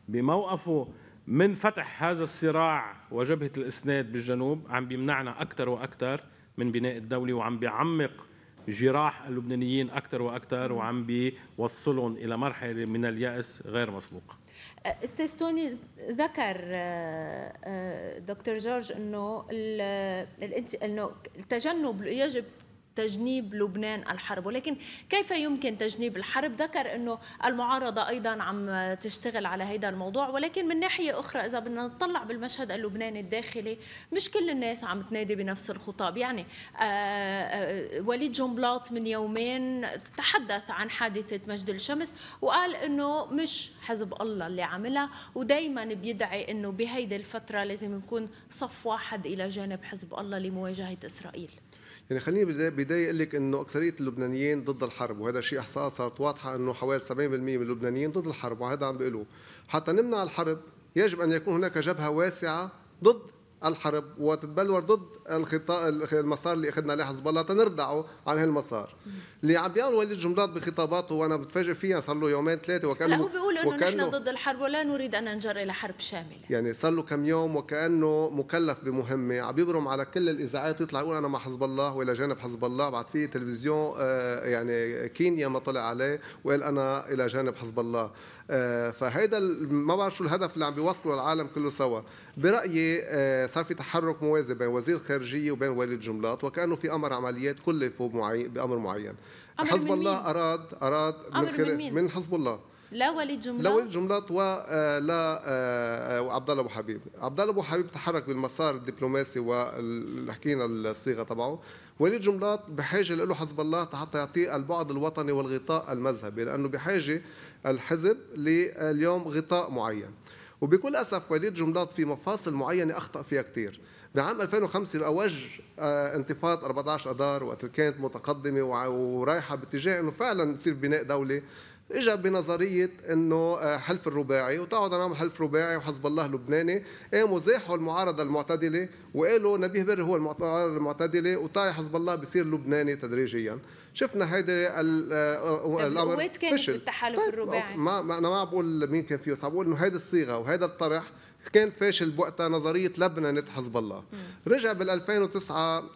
B: بموقفه من فتح هذا الصراع وجبهة الإسناد بالجنوب عم بيمنعنا أكثر وأكثر من بناء الدولة وعم بيعمق جراح اللبنانيين أكثر وأكثر وعم بيوصلهم إلى مرحلة من اليأس غير مسبوقة
A: استاذ توني ذكر آه، آه، دكتور جورج انه انه التجنب يجب تجنيب لبنان الحرب ولكن كيف يمكن تجنيب الحرب ذكر أنه المعارضة أيضا عم تشتغل على هذا الموضوع ولكن من ناحية أخرى إذا بدنا نطلع بالمشهد اللبناني الداخلي مش كل الناس عم تنادي بنفس الخطاب يعني آه، آه، وليد جنبلاط من يومين تحدث عن حادثة مجد الشمس وقال أنه مش حزب الله اللي عملها ودايما بيدعي أنه بهيدي الفترة لازم نكون صف واحد إلى جانب حزب الله لمواجهة إسرائيل
C: يعني خليني بداية أقول لك أنه أكثرية اللبنانيين ضد الحرب وهذا شيء احصاء صارت واضحة أنه حوالي 70% من اللبنانيين ضد الحرب وهذا عم بيقولوه حتى نمنع الحرب يجب أن يكون هناك جبهة واسعة ضد الحرب وتتبلور ضد الخطا المسار اللي اخذنا عليه حزب الله تنردعوا عن هالمسار اللي عم بيقول وليد جملات بخطاباته وانا بتفاجئ فيها صار له يومين ثلاثه وكانه هو بيقول انه نحن ضد
A: الحرب ولا نريد ان ننجر الى حرب شامله
C: يعني صار له كم يوم وكانه مكلف بمهمه عم يبرم على كل الاذاعات ويطلع يقول انا مع حزب الله والى جانب حزب الله بعد في تلفزيون آه، يعني كينيا ما طلع عليه وقال انا الى جانب حزب الله آه، فهيدا ما بعرف شو الهدف اللي عم بيوصله العالم كله سوا برايي آه، صار في تحرك موازي بين وزير الخارجيه وبين والي الجملات وكانه في امر عمليات كلفوا بامر معين أمر حزب الله اراد اراد أمر من, خلال من, من حزب الله
A: لا ولي جملات لا ولي
C: جملات ولا آه، عبد الله ابو حبيب عبد الله ابو حبيب تحرك بالمسار الدبلوماسي واللي حكينا الصيغه تبعه وليد جملات بحاجه له حزب الله حتى يعطيه البعد الوطني والغطاء المذهبي لانه بحاجه الحزب لليوم غطاء معين وبكل اسف وليد جملاط في مفاصل معينه اخطا فيها كثير بعام 2005 باوج آه، انتفاضه 14 اذار وقت كانت متقدمه ورايحه باتجاه انه فعلا يصير بناء دوله اجى بنظريه انه آه، حلف الرباعي وتقعد نعمل حلف رباعي وحزب الله لبناني قاموا زاحوا المعارضه المعتدله وقالوا نبيه بري هو المعارضه المعتدله وتعي حزب الله بصير لبناني تدريجيا شفنا هيدا آه، آه، الامر فشل كان
A: بالتحالف طيب الرباعي
C: ما انا ما بقول مين كان فيه بس بقول انه هيدي الصيغه وهيدا الطرح كان فاشل بوقتها نظريه لبنه حزب الله رجع بال2009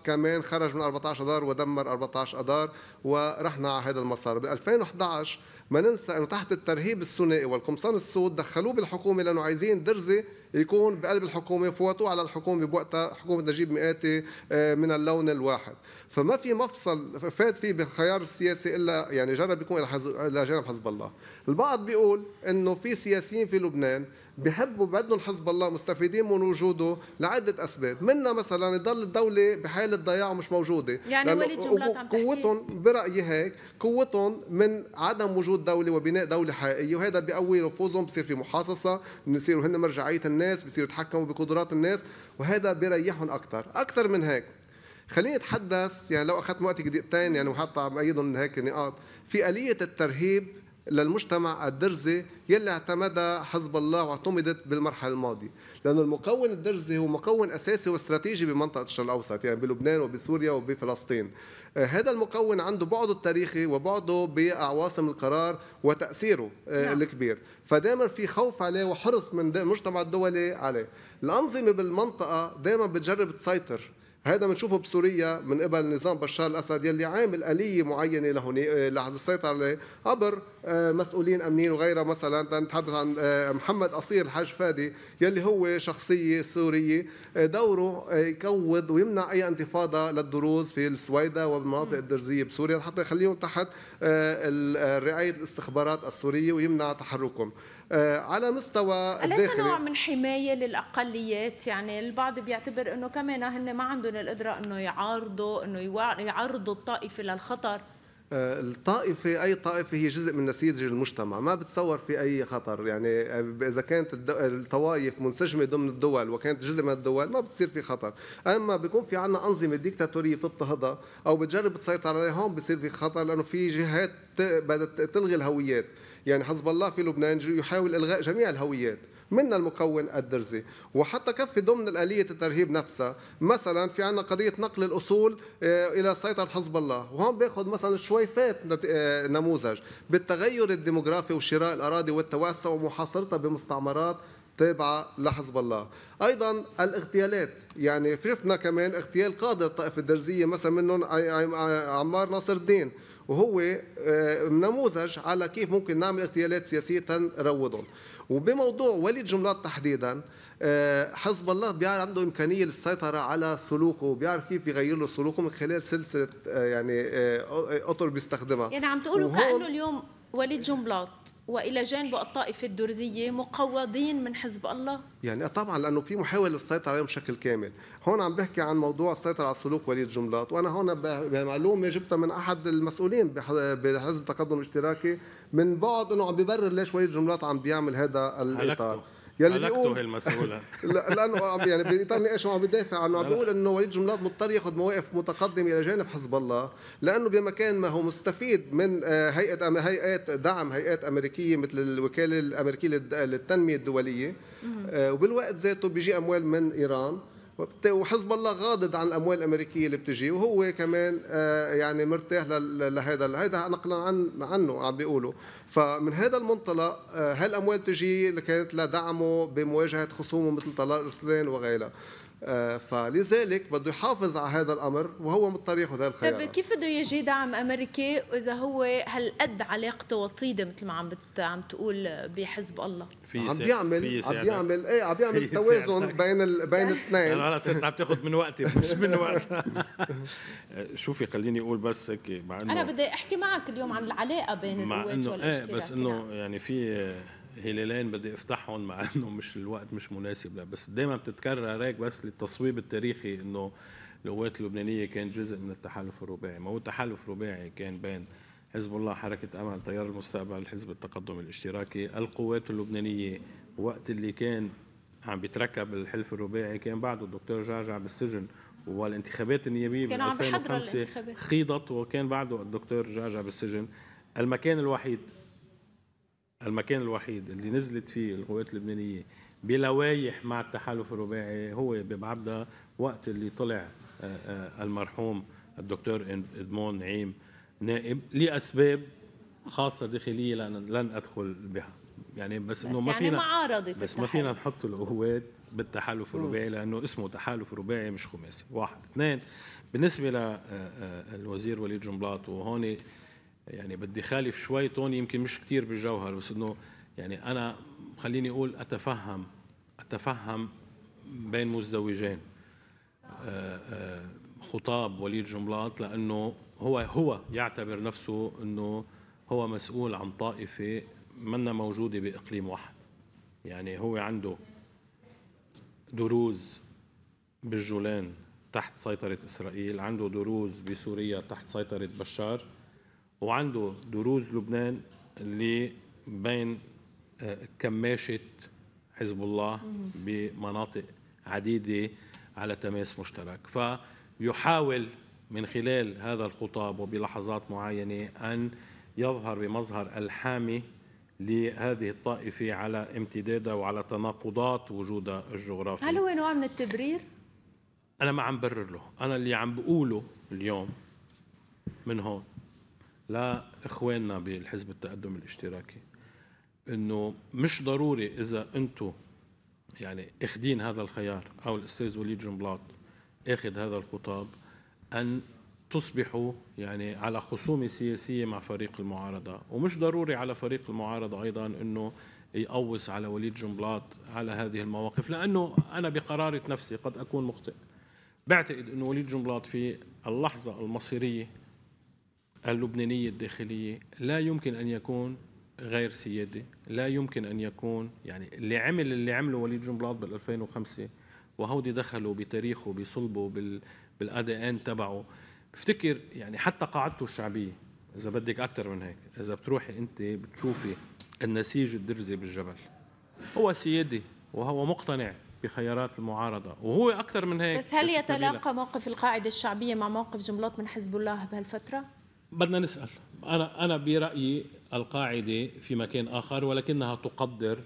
C: كمان خرج من 14 اذار ودمر 14 اذار ورحنا على هذا المسار بال2011 ما ننسى انه تحت الترهيب الثنائي والقمصان السود دخلوه بالحكومه لانه عايزين درزي يكون بقلب الحكومه فوتوه على الحكومه بوقتها حكومه نجيب مئاتي من اللون الواحد فما في مفصل فات فيه بالخيار السياسي الا يعني جرب يكون الى جانب حزب الله البعض بيقول انه في سياسيين في لبنان بحبوا بدهم حزب الله مستفيدين من وجوده لعده اسباب منها مثلا يضل الدوله بحاله ضياع ومش موجوده يعني وليد جملات عم قوتهم برايي هيك قوتهم من عدم وجود دوله وبناء دوله حقيقيه وهذا بقوي نفوذهم بصير في محاصصه بصيروا هن مرجعيه الناس بصيروا يتحكموا بقدرات الناس وهذا بيريحهم اكثر اكثر من هيك خليني اتحدث يعني لو اخذت وقتك دقيقتين يعني وحتى عم ايدهم هيك نقاط في اليه الترهيب للمجتمع الدرزي يلي اعتمدها حزب الله واعتمدت بالمرحله الماضيه، لانه المكون الدرزي هو مكون اساسي واستراتيجي بمنطقه الشرق الاوسط، يعني بلبنان وبسوريا وبفلسطين. آه، هذا المكون عنده بعده التاريخي وبعده باعواصم القرار وتاثيره آه، نعم. الكبير، فدائما في خوف عليه وحرص من المجتمع الدولي عليه. الانظمه بالمنطقه دائما بتجرب تسيطر هذا بنشوفه بسوريا من قبل نظام بشار الاسد يلي عامل اليه معينه لهون آه، لحد السيطره عليه عبر آه، مسؤولين امنيين وغيرها مثلا نتحدث عن آه، محمد قصير الحاج فادي يلي هو شخصيه سوريه دوره يكود ويمنع اي انتفاضه للدروز في السويدة والمناطق الدرزيه بسوريا حتى يخليهم تحت رعايه الاستخبارات السوريه ويمنع تحركهم آه، على مستوى أليس نوع من
A: حماية للأقليات يعني البعض بيعتبر أنه كمان هن ما عندهم القدرة أنه يعارضوا أنه يعرضوا الطائفة للخطر
C: آه، الطائفة أي طائفة هي جزء من نسيج المجتمع ما بتصور في أي خطر يعني إذا كانت الطوائف منسجمة ضمن الدول وكانت جزء من الدول ما بتصير في خطر أما بيكون في عنا أنظمة ديكتاتورية بتضطهدها أو بتجرب تسيطر عليها هون بصير في خطر لأنه في جهات بدأت تلغي الهويات يعني حزب الله في لبنان يحاول إلغاء جميع الهويات من المكون الدرزي وحتى كفي ضمن الآلية الترهيب نفسها مثلا في عندنا قضية نقل الأصول آه، إلى سيطرة حزب الله وهون بياخذ مثلا شويفات آه، نموذج بالتغير الديموغرافي وشراء الأراضي والتوسع ومحاصرتها بمستعمرات تابعة لحزب الله أيضا الاغتيالات يعني شفنا كمان اغتيال قادر الطائفة الدرزية مثلا منهم عمار ناصر الدين وهو آه، نموذج على كيف ممكن نعمل اغتيالات سياسيه تنروضهم وبموضوع ولي الجملات تحديدا آه، حزب الله بيعرف عنده امكانيه للسيطره على سلوكه بيعرف كيف يغير له سلوكه من خلال سلسله آه، يعني اطر بيستخدمها يعني عم تقولوا كانه
A: اليوم وليد جنبلاط والى جانبه الطائفه الدرزيه مقوضين من حزب الله
C: يعني طبعا لانه في محاوله للسيطره عليهم بشكل كامل هون عم بحكي عن موضوع السيطره على سلوك وليد جملات وانا هون بمعلومه جبتها من احد المسؤولين بحزب التقدم الاشتراكي من بعد انه عم ببرر ليش وليد جملات عم بيعمل هذا الاطار يلي بيقول المسؤوله لانه عم يعني بيطلني عم بدافع عنه عم بيقول انه وليد جملاط مضطر ياخذ مواقف متقدمه الى جانب حزب الله لانه بمكان ما هو مستفيد من آه، هيئه هيئات دعم هيئات امريكيه مثل الوكاله الامريكيه للتنميه الدوليه آه، وبالوقت ذاته بيجي اموال من ايران وحزب الله غاضد عن الاموال الامريكيه اللي بتجي وهو كمان آه، يعني مرتاح لهذا هذا نقلا عن عنه عم بيقولوا فمن هذا المنطلق آه، هالاموال تجي اللي كانت لدعمه بمواجهه خصومه مثل طلال ارسلان وغيرها آه، فلذلك بده يحافظ على هذا الامر وهو مضطر ياخذ هذا طيب
A: كيف بده يجي دعم امريكي اذا هو هالقد علاقته وطيده مثل ما عم بت... عم تقول بحزب الله عم
C: بيعمل عم بيعمل ايه عم بيعمل توازن بين ال... بين الاثنين انا هلا صرت عم تاخذ من وقتي مش
B: من وقتها شوفي خليني اقول بس هيك مع انه انا
A: بدي احكي معك اليوم عن العلاقه بين مع الولايات والاجتماع ايه بس انه
B: يعني في هلالين بدي افتحهم مع انه مش الوقت مش مناسب لا بس دائما بتتكرر هيك بس للتصويب التاريخي انه القوات اللبنانيه كانت جزء من التحالف الرباعي، ما هو تحالف رباعي كان بين حزب الله حركه امل تيار المستقبل حزب التقدم الاشتراكي القوات اللبنانيه وقت اللي كان عم بيتركب الحلف الرباعي كان بعده الدكتور جعجع بالسجن والانتخابات النيابيه من 2005 خيضت وكان بعده الدكتور جعجع بالسجن المكان الوحيد المكان الوحيد اللي نزلت فيه القوات اللبنانيه بلوايح مع التحالف الرباعي هو ببعبدا وقت اللي طلع آه، آه، المرحوم الدكتور ادمون نعيم نائب لاسباب خاصه داخليه لن, لن ادخل بها يعني بس, بس انه ما يعني فينا بس ما فينا نحط القوات بالتحالف الرباعي لانه اسمه تحالف رباعي مش خماسي واحد اثنين بالنسبه للوزير آه، وليد جنبلاط وهون يعني بدي خالف شوي طوني يمكن مش كثير بالجوهر بس انه يعني انا خليني اقول اتفهم اتفهم بين مزدوجين آه، آه، خطاب وليد جملاط لانه هو هو يعتبر نفسه انه هو مسؤول عن طائفه منا موجوده باقليم واحد يعني هو عنده دروز بالجولان تحت سيطره اسرائيل عنده دروز بسوريا تحت سيطره بشار وعنده دروز لبنان اللي بين آه، كماشة حزب الله بمناطق عديدة على تماس مشترك فيحاول من خلال هذا الخطاب وبلحظات معينة أن يظهر بمظهر الحامي لهذه الطائفة على امتدادها وعلى تناقضات وجودها الجغرافي هل
A: هو نوع من التبرير؟
B: أنا ما عم برر له أنا اللي عم بقوله اليوم من هون لاخواننا بالحزب التقدم الاشتراكي انه مش ضروري اذا انتم يعني اخذين هذا الخيار او الاستاذ وليد جنبلاط اخذ هذا الخطاب ان تصبحوا يعني على خصومه سياسيه مع فريق المعارضه ومش ضروري على فريق المعارضه ايضا انه يقوس على وليد جنبلاط على هذه المواقف لانه انا بقراره نفسي قد اكون مخطئ بعتقد انه وليد جنبلاط في اللحظه المصيريه اللبنانية الداخلية لا يمكن أن يكون غير سيادي لا يمكن أن يكون يعني اللي عمل اللي عمله وليد جنبلاط بال 2005 وهودي دخلوا بتاريخه بصلبه بال بالاي دي ان تبعه بفتكر يعني حتى قاعدته الشعبيه اذا بدك اكثر من هيك اذا بتروحي انت بتشوفي النسيج الدرزي بالجبل هو سيادي وهو مقتنع بخيارات المعارضة وهو أكثر من هيك بس هل يتلاقى
A: موقف القاعدة الشعبية مع موقف جملات من حزب الله بهالفترة؟
B: بدنا نسال انا انا برايي القاعده في مكان اخر ولكنها تقدر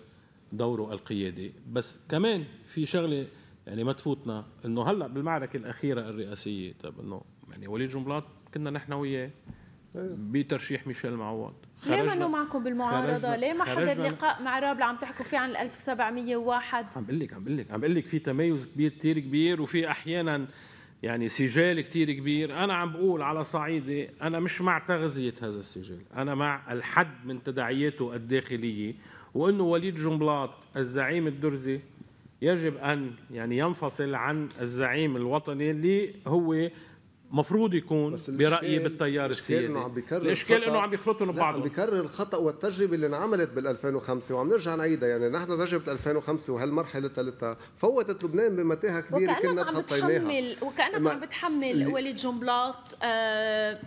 B: دوره القيادي بس كمان في شغله يعني ما تفوتنا انه هلا بالمعركه الاخيره الرئاسيه طب انه يعني وليد جنبلاط كنا نحن وياه بترشيح ميشيل معوض ليه ما انه
A: معكم بالمعارضه؟ ليه ما حضر لقاء مع راب عم تحكوا فيه عن 1701؟
B: عم بقول لك عم بقول لك عم بقول لك في تميز كبير كثير كبير وفي احيانا يعني سجال كتير كبير أنا عم بقول على صعيدي أنا مش مع تغذية هذا السجال أنا مع الحد من تداعياته الداخلية وأنه وليد جنبلاط الزعيم الدرزي يجب أن يعني ينفصل عن الزعيم الوطني اللي هو مفروض
C: يكون برايي بالتيار السياسي الاشكال انه عم يخلطهم ببعضهم عم بيكرر الخطا والتجربه اللي انعملت بال 2005 وعم نرجع نعيدها يعني نحن تجربه 2005 وهالمرحله الثالثه فوتت لبنان بمتاهه كبيره كنا خطيناها وكانك عم بتحمل
A: وكانك عم بتحمل وليد جنبلاط آه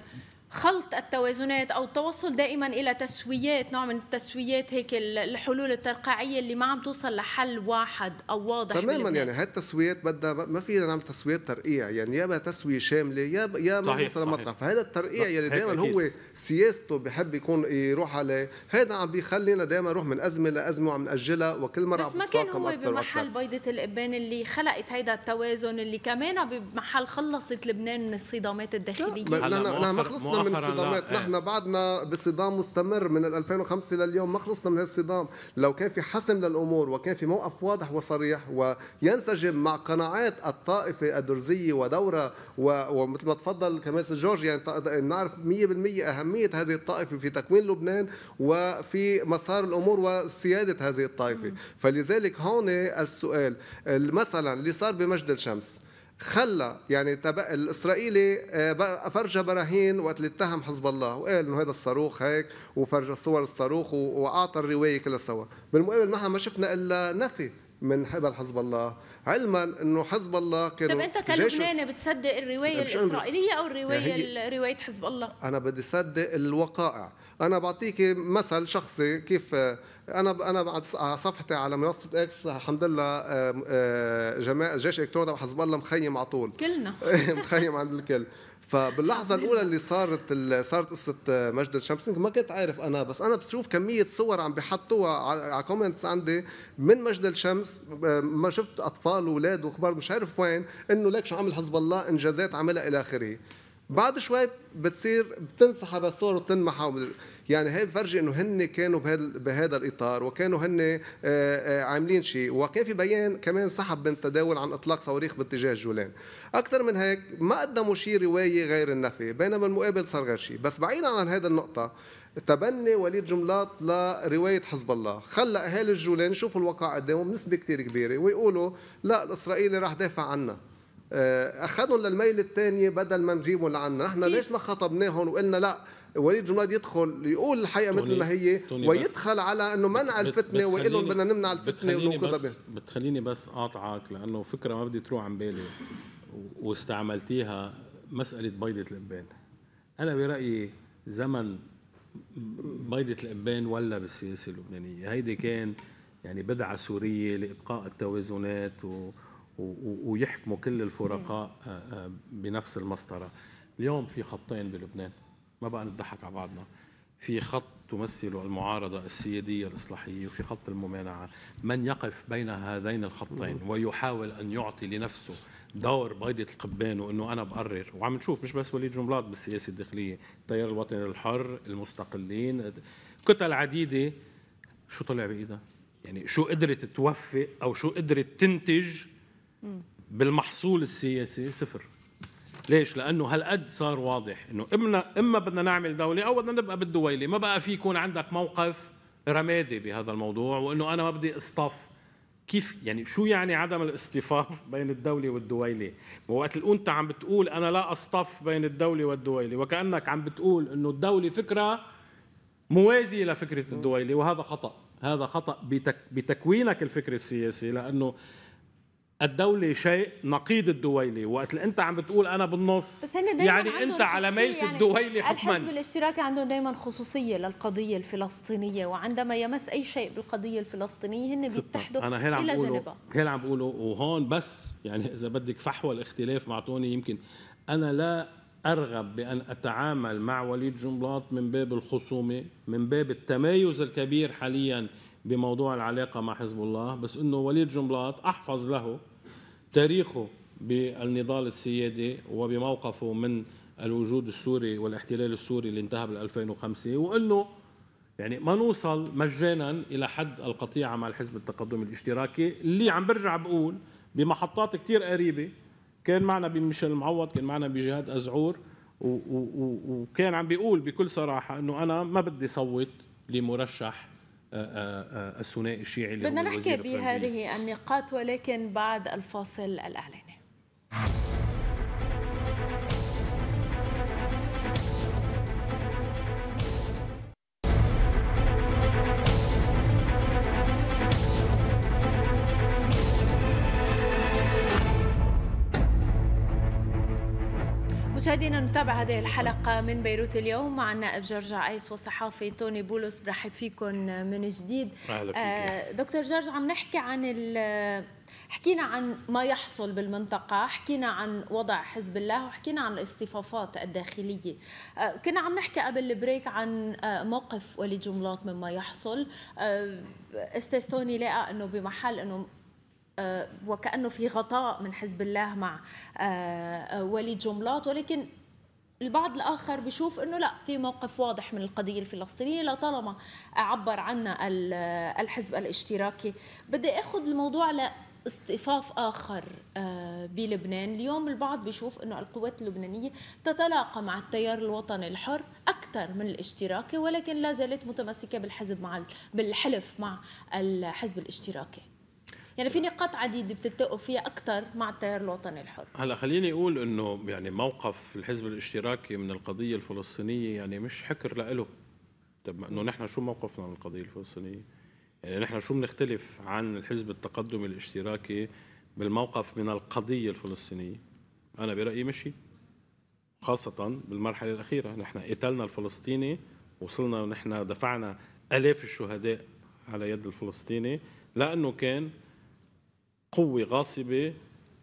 A: خلط التوازنات او التوصل دائما الى تسويات نوع من التسويات هيك الحلول الترقيعيه اللي ما عم توصل لحل واحد او واضح تماما يعني
C: هاي التسويات بدها ما فينا نعمل تسويات ترقيع يعني يا تسويه شامله يا يا ما نوصل مطرح فهذا الترقيع يلي دائما هو سياسته بحب يكون يروح عليه هذا عم بيخلينا دائما نروح من ازمه لازمه وعم ناجلها وكل مره بس ما كان هو بمحل
A: بيضه الابان اللي خلقت هيدا التوازن اللي كمان بمحل خلصت لبنان من الصدامات الداخليه لا لا, لا, لا ما خلصنا
C: من الصدامات لا. إيه. نحن بعدنا بصدام مستمر من 2005 لليوم ما خلصنا من هالصدام لو كان في حسم للامور وكان في موقف واضح وصريح وينسجم مع قناعات الطائفه الدرزيه ودورها ومثل ما تفضل كمان جورج يعني نعرف 100% اهميه هذه الطائفه في تكوين لبنان وفي مسار الامور وسياده هذه الطائفه فلذلك هون السؤال مثلا اللي صار بمجد الشمس خلى يعني تبقى الاسرائيلي آه، بقى فرجى براهين وقت اللي اتهم حزب الله وقال انه هذا الصاروخ هيك وفرجى صور الصاروخ واعطى الروايه كلها سوا بالمقابل نحن ما شفنا الا نفي من قبل حزب الله علما انه حزب الله كان طب انت كلبناني
A: بتصدق الروايه الاسرائيليه او الروايه روايه حزب الله
C: انا بدي صدق الوقائع انا بعطيك مثل شخصي كيف انا انا بعد صفحتي على منصه اكس الحمد لله جماعه الجيش الالكتروني تبع حزب الله مخيم على طول كلنا مخيم عند الكل فباللحظه الاولى اللي صارت صارت قصه مجد الشمس ما كنت عارف انا بس انا بشوف كميه صور عم بحطوها على كومنتس عندي من مجد الشمس ما شفت اطفال واولاد واخبار مش عارف وين انه ليك شو عمل حزب الله انجازات عملها الى اخره بعد شوي بتصير بتنسحب الصور وبتنمحى يعني هي بفرجي انه هن كانوا بهذا الاطار وكانوا هن آه، آه، عاملين شيء وكان في بيان كمان سحب من تداول عن اطلاق صواريخ باتجاه جولان اكثر من هيك ما قدموا شيء روايه غير النفي بينما المقابل صار غير شيء بس بعيدا عن هذا النقطه تبني وليد جملات لروايه حزب الله خلى اهالي الجولان يشوفوا الواقع قدامهم بنسبه كثير كبيره ويقولوا لا الاسرائيلي راح دافع عنا آه، اخذوا للميل الثاني بدل ما نجيبهم لعنا احنا ليش ما خطبناهم وقلنا لا وليد جماد يدخل يقول الحقيقه مثل ما هي ويدخل على انه منع الفتنه ويقول لهم بدنا نمنع الفتنه ونوقظها بس
B: بتخليني بس اقاطعك لانه فكره ما بدي تروح عن بالي واستعملتيها مساله بيضه الابان انا برايي زمن بيضه الابان ولا بالسياسه اللبنانيه هيدي كان يعني بدعه سوريه لابقاء التوازنات و ويحكموا كل الفرقاء آه، آه، بنفس المسطره اليوم في خطين بلبنان ما بقى نضحك على بعضنا في خط تمثله المعارضة السيادية الإصلاحية وفي خط الممانعة من يقف بين هذين الخطين ويحاول أن يعطي لنفسه دور بيضة القبان وأنه أنا بقرر وعم نشوف مش بس وليد جملات بالسياسة الداخلية التيار الوطني الحر المستقلين كتل عديدة شو طلع بإيدها يعني شو قدرت توفق أو شو قدرت تنتج بالمحصول السياسي صفر ليش؟ لانه هالقد صار واضح انه اما اما بدنا نعمل دوله او بدنا نبقى بالدويله، ما بقى في يكون عندك موقف رمادي بهذا الموضوع وانه انا ما بدي اصطف كيف يعني شو يعني عدم الاصطفاف بين الدولة والدويلة؟ وقت أنت عم بتقول أنا لا أصطف بين الدولة والدويلة وكأنك عم بتقول إنه الدولة فكرة موازية لفكرة الدويلة وهذا خطأ هذا خطأ بتك بتكوينك الفكري السياسي لأنه الدولة شيء نقيض الدويلة، وقت اللي أنت عم بتقول أنا بالنص بس هن دايما يعني أنت على ميلة يعني الدويلة حكما الحزب
A: الاشتراكي عنده دائما خصوصية للقضية الفلسطينية وعندما يمس أي شيء بالقضية الفلسطينية هن بيتحدوا أنا هنا عم بقوله
B: هنا عم بقوله وهون بس يعني إذا بدك فحوى الاختلاف مع توني يمكن أنا لا أرغب بأن أتعامل مع وليد جنبلاط من باب الخصومة من باب التمايز الكبير حاليا بموضوع العلاقة مع حزب الله بس أنه وليد جنبلاط أحفظ له تاريخه بالنضال السيادي وبموقفه من الوجود السوري والاحتلال السوري اللي انتهى بال 2005 وانه يعني ما نوصل مجانا الى حد القطيعه مع الحزب التقدمي الاشتراكي اللي عم برجع بقول بمحطات كثير قريبه كان معنا بميشيل معوض كان معنا بجهاد ازعور وكان عم بيقول بكل صراحه انه انا ما بدي صوت لمرشح آه، آه، آه، الثنائي الشيعي بدنا نحكي بهذه
A: النقاط ولكن بعد الفاصل الاعلاني مشاهدينا نتابع هذه الحلقة من بيروت اليوم مع النائب جورج عايس والصحافي توني بولس برحب فيكم من جديد آه، دكتور جورج عم نحكي عن حكينا عن ما يحصل بالمنطقة حكينا عن وضع حزب الله وحكينا عن الاصطفافات الداخلية آه، كنا عم نحكي قبل البريك عن آه، موقف وليد جملات مما يحصل استاذ توني لقى أنه بمحل أنه آه، وكأنه في غطاء من حزب الله مع آه، آه، وليد جملاط ولكن البعض الآخر بيشوف أنه لا في موقف واضح من القضية الفلسطينية لطالما عبر عنا الحزب الاشتراكي بدي أخذ الموضوع ل اصطفاف اخر بلبنان اليوم البعض بيشوف انه القوات اللبنانيه تتلاقى مع التيار الوطني الحر اكثر من الاشتراكي ولكن لا زالت متمسكه بالحزب مع بالحلف مع الحزب الاشتراكي يعني في نقاط عديده بتتقوا فيها اكثر مع التيار الوطني الحر
B: هلا خليني اقول انه يعني موقف الحزب الاشتراكي من القضيه الفلسطينيه يعني مش حكر لإله طب انه نحن شو موقفنا من القضيه الفلسطينيه يعني نحن شو بنختلف عن الحزب التقدمي الاشتراكي بالموقف من القضيه الفلسطينيه انا برايي مشي خاصة بالمرحلة الأخيرة نحن قتلنا الفلسطيني وصلنا ونحن دفعنا آلاف الشهداء على يد الفلسطيني لأنه كان قوة غاصبة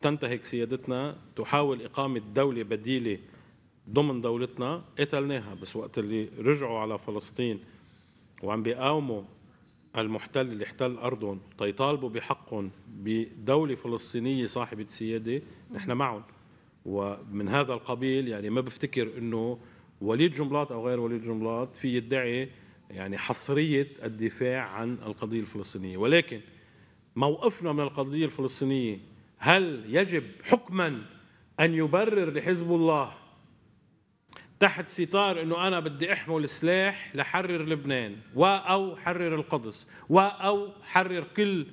B: تنتهك سيادتنا تحاول إقامة دولة بديلة ضمن دولتنا قتلناها بس وقت اللي رجعوا على فلسطين وعم بيقاوموا المحتل اللي احتل أرضهم تيطالبوا بحقهم بدولة فلسطينية صاحبة سيادة نحن معهم ومن هذا القبيل يعني ما بفتكر أنه وليد جملات أو غير وليد جملات في يدعي يعني حصرية الدفاع عن القضية الفلسطينية ولكن موقفنا من القضية الفلسطينية هل يجب حكما أن يبرر لحزب الله تحت ستار أنه أنا بدي أحمل سلاح لحرر لبنان وأو حرر القدس وأو حرر كل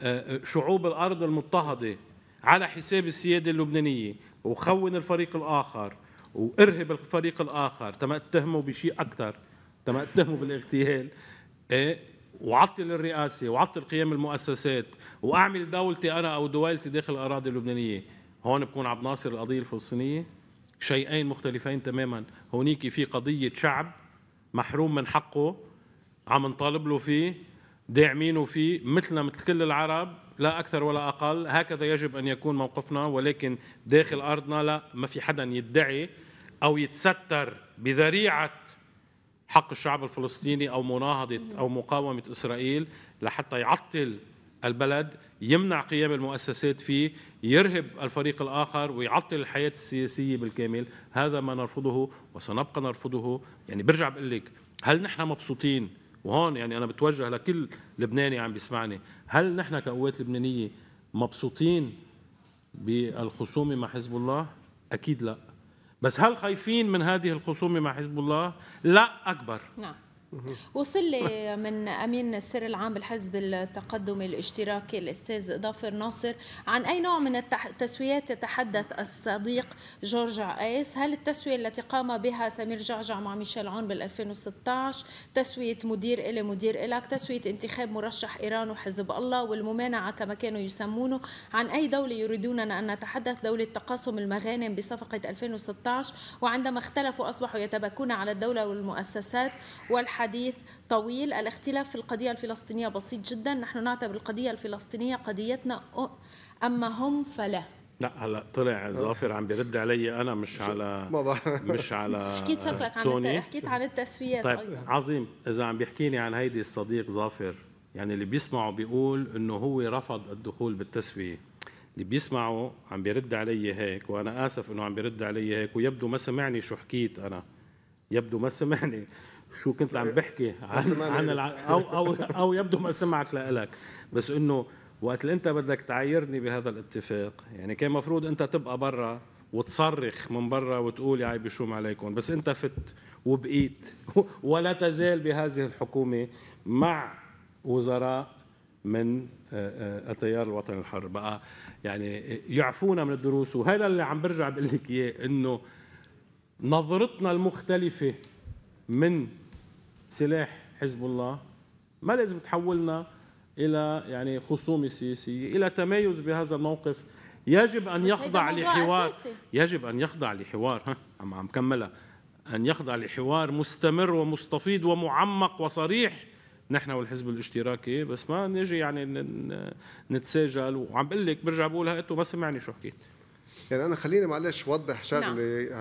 B: آه، آه، شعوب الأرض المضطهدة على حساب السيادة اللبنانية وخون الفريق الآخر وارهب الفريق الآخر تم اتهمه بشيء أكثر تم اتهمه بالاغتيال إيه، وعطل الرئاسه وعطل قيام المؤسسات واعمل دولتي انا او دولتي داخل الاراضي اللبنانيه هون بكون عبد ناصر القضيه الفلسطينيه شيئين مختلفين تماما هونيك في قضيه شعب محروم من حقه عم نطالب له فيه داعمينه فيه مثلنا مثل كل العرب لا اكثر ولا اقل هكذا يجب ان يكون موقفنا ولكن داخل ارضنا لا ما في حدا يدعي او يتستر بذريعه حق الشعب الفلسطيني او مناهضه او مقاومه اسرائيل لحتى يعطل البلد يمنع قيام المؤسسات فيه يرهب الفريق الآخر ويعطل الحياة السياسية بالكامل هذا ما نرفضه وسنبقى نرفضه يعني برجع بقول لك هل نحن مبسوطين وهون يعني أنا بتوجه لكل لبناني عم بيسمعني هل نحن كقوات لبنانية مبسوطين بالخصومة مع حزب الله أكيد لا بس هل خايفين من هذه الخصومة مع حزب الله؟ لا أكبر
A: نعم. وصل لي من امين السر العام بالحزب التقدمي الاشتراكي الاستاذ ظافر ناصر عن اي نوع من التسويات يتحدث الصديق جورج ايس هل التسويه التي قام بها سمير جعجع مع ميشيل عون بال 2016 تسويه مدير الي مدير الك تسويه انتخاب مرشح ايران وحزب الله والممانعه كما كانوا يسمونه عن اي دوله يريدوننا ان نتحدث دوله تقاسم المغانم بصفقه 2016 وعندما اختلفوا اصبحوا يتبكون على الدوله والمؤسسات والحياة حديث طويل الاختلاف في القضية الفلسطينية بسيط جدا نحن نعتبر القضية الفلسطينية قضيتنا أما هم فلا
B: لا هلا طلع ظافر عم بيرد علي انا مش على مش على حكيت شكلك عن حكيت
A: عن التسويات طيب أيضا. طيب.
B: عظيم اذا عم بيحكيني عن هيدي الصديق ظافر يعني اللي بيسمعه بيقول انه هو رفض الدخول بالتسويه اللي بيسمعوا عم بيرد علي هيك وانا اسف انه عم بيرد علي هيك ويبدو ما سمعني شو حكيت انا يبدو ما سمعني شو كنت عم بحكي عن, عن الع... او او او يبدو ما سمعك لك بس انه وقت اللي انت بدك تعايرني بهذا الاتفاق يعني كان مفروض انت تبقى برا وتصرخ من برا وتقول يا عيب شوم عليكم بس انت فت وبقيت ولا تزال بهذه الحكومه مع وزراء من آه، آه، التيار الوطني الحر بقى يعني يعفونا من الدروس وهذا اللي عم برجع بقول لك اياه انه نظرتنا المختلفه من سلاح حزب الله ما لازم تحولنا الى يعني خصومه سياسيه الى تمايز بهذا الموقف يجب ان يخضع لحوار أساسي. يجب ان يخضع لحوار ها عم عم كملها ان يخضع لحوار مستمر ومستفيض ومعمق وصريح نحن والحزب الاشتراكي بس ما نجي يعني نتساجل وعم بقول لك برجع بقولها انتم ما سمعني شو حكيت
C: يعني انا خليني معلش اوضح شغله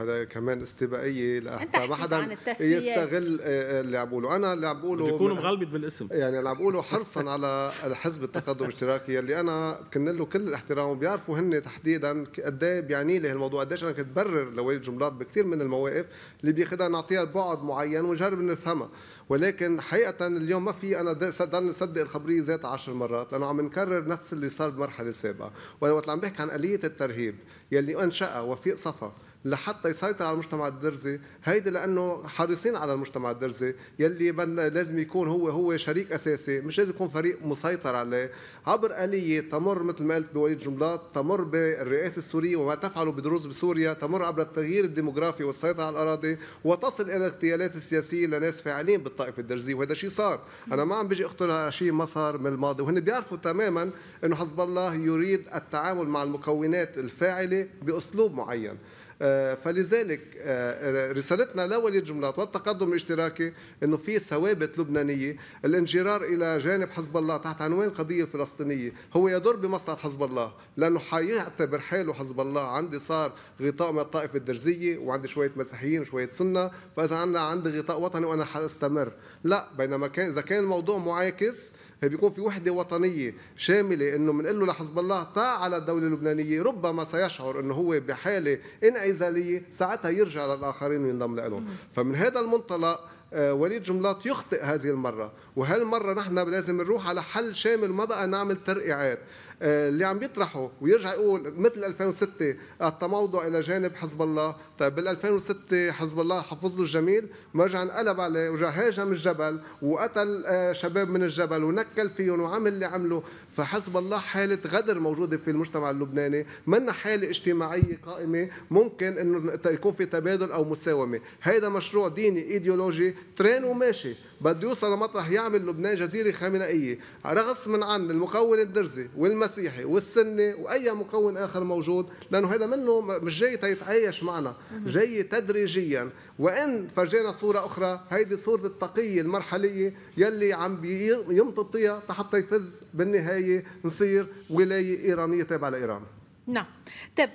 C: نعم. كمان استباقيه لحتى ما حدا يستغل آه، آه، اللي عم بقوله انا اللي عم بقوله بيكون مغلبط بالاسم يعني اللي عم بقوله حرصا على الحزب التقدم الاشتراكي اللي انا كن له كل الاحترام وبيعرفوا هن تحديدا قد ايه بيعني لي هالموضوع قد انا كنت برر لوالد جملات بكثير من المواقف اللي بياخذها نعطيها بعد معين ونجرب نفهمها ولكن حقيقه اليوم ما في انا ضل نصدق الخبريه ذات عشر مرات لانه عم نكرر نفس اللي صار بمرحله سابقه وقت عم بحكي عن اليه الترهيب يلي أنشأها وفيق صفا لحتى يسيطر على المجتمع الدرزي هيدي لانه حريصين على المجتمع الدرزي يلي بدنا لازم يكون هو هو شريك اساسي مش لازم يكون فريق مسيطر عليه عبر اليه تمر مثل ما قلت بوليد جملات تمر بالرئاسه السوريه وما تفعله بدروز بسوريا تمر عبر التغيير الديموغرافي والسيطره على الاراضي وتصل الى الاغتيالات السياسيه لناس فاعلين بالطائفه الدرزيه وهذا شيء صار انا ما عم بيجي اخترع شيء ما صار من الماضي وهن بيعرفوا تماما انه حزب الله يريد التعامل مع المكونات الفاعله باسلوب معين آه، فلذلك آه، آه، رسالتنا لاولي الجملات والتقدم الاشتراكي انه في ثوابت لبنانيه الانجرار الى جانب حزب الله تحت عنوان القضيه الفلسطينيه هو يضر بمصلحه حزب الله لانه حيعتبر حاله حزب الله عندي صار غطاء من الطائفه الدرزيه وعندي شويه مسيحيين وشويه سنه فاذا انا عندي غطاء وطني وانا حاستمر لا بينما كان اذا كان الموضوع معاكس بيكون في وحده وطنيه شامله انه بنقول له لحزب الله طاع على الدوله اللبنانيه ربما سيشعر انه هو بحاله انعزاليه ساعتها يرجع للاخرين وينضم لهم فمن هذا المنطلق آه، وليد جملات يخطئ هذه المرة وهالمرة نحن لازم نروح على حل شامل ما بقى نعمل ترقيعات آه، اللي عم بيطرحه ويرجع يقول مثل 2006 آه، التموضع الى جانب حزب الله طيب بال 2006 حزب الله حفظ له الجميل ما رجع انقلب عليه ورجع هاجم الجبل وقتل آه، شباب من الجبل ونكل فيهم وعمل اللي عمله فحسب الله حالة غدر موجودة في المجتمع اللبناني من حالة اجتماعية قائمة ممكن أنه يكون في تبادل أو مساومة هذا مشروع ديني ايديولوجي ترين وماشي بده يوصل لمطرح يعمل لبنان جزيرة خامنائية رغص من عن المكون الدرزي والمسيحي والسني وأي مكون آخر موجود لأنه هذا منه مش جاي تيتعايش معنا جاي تدريجيا وان فرجينا صوره اخرى هيدي صوره التقيه المرحليه يلي عم يمتطيها حتى يفز بالنهايه نصير ولايه ايرانيه تابعه لايران
A: نعم طيب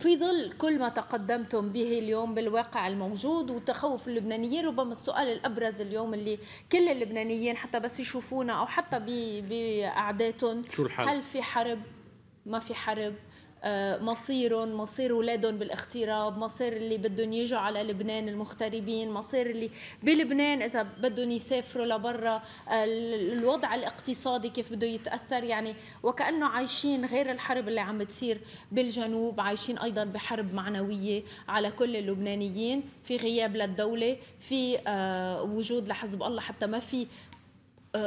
A: في ظل كل ما تقدمتم به اليوم بالواقع الموجود وتخوف اللبنانيين ربما السؤال الابرز اليوم اللي كل اللبنانيين حتى بس يشوفونا او حتى باعداتهم هل في حرب ما في حرب مصيرهم آه، مصير اولادهم بالاغتراب مصير اللي بدهم يجوا على لبنان المغتربين مصير اللي بلبنان اذا بدهم يسافروا لبرا آه، الوضع الاقتصادي كيف بده يتاثر يعني وكانه عايشين غير الحرب اللي عم بتصير بالجنوب عايشين ايضا بحرب معنويه على كل اللبنانيين في غياب للدوله في آه، وجود لحزب الله حتى ما في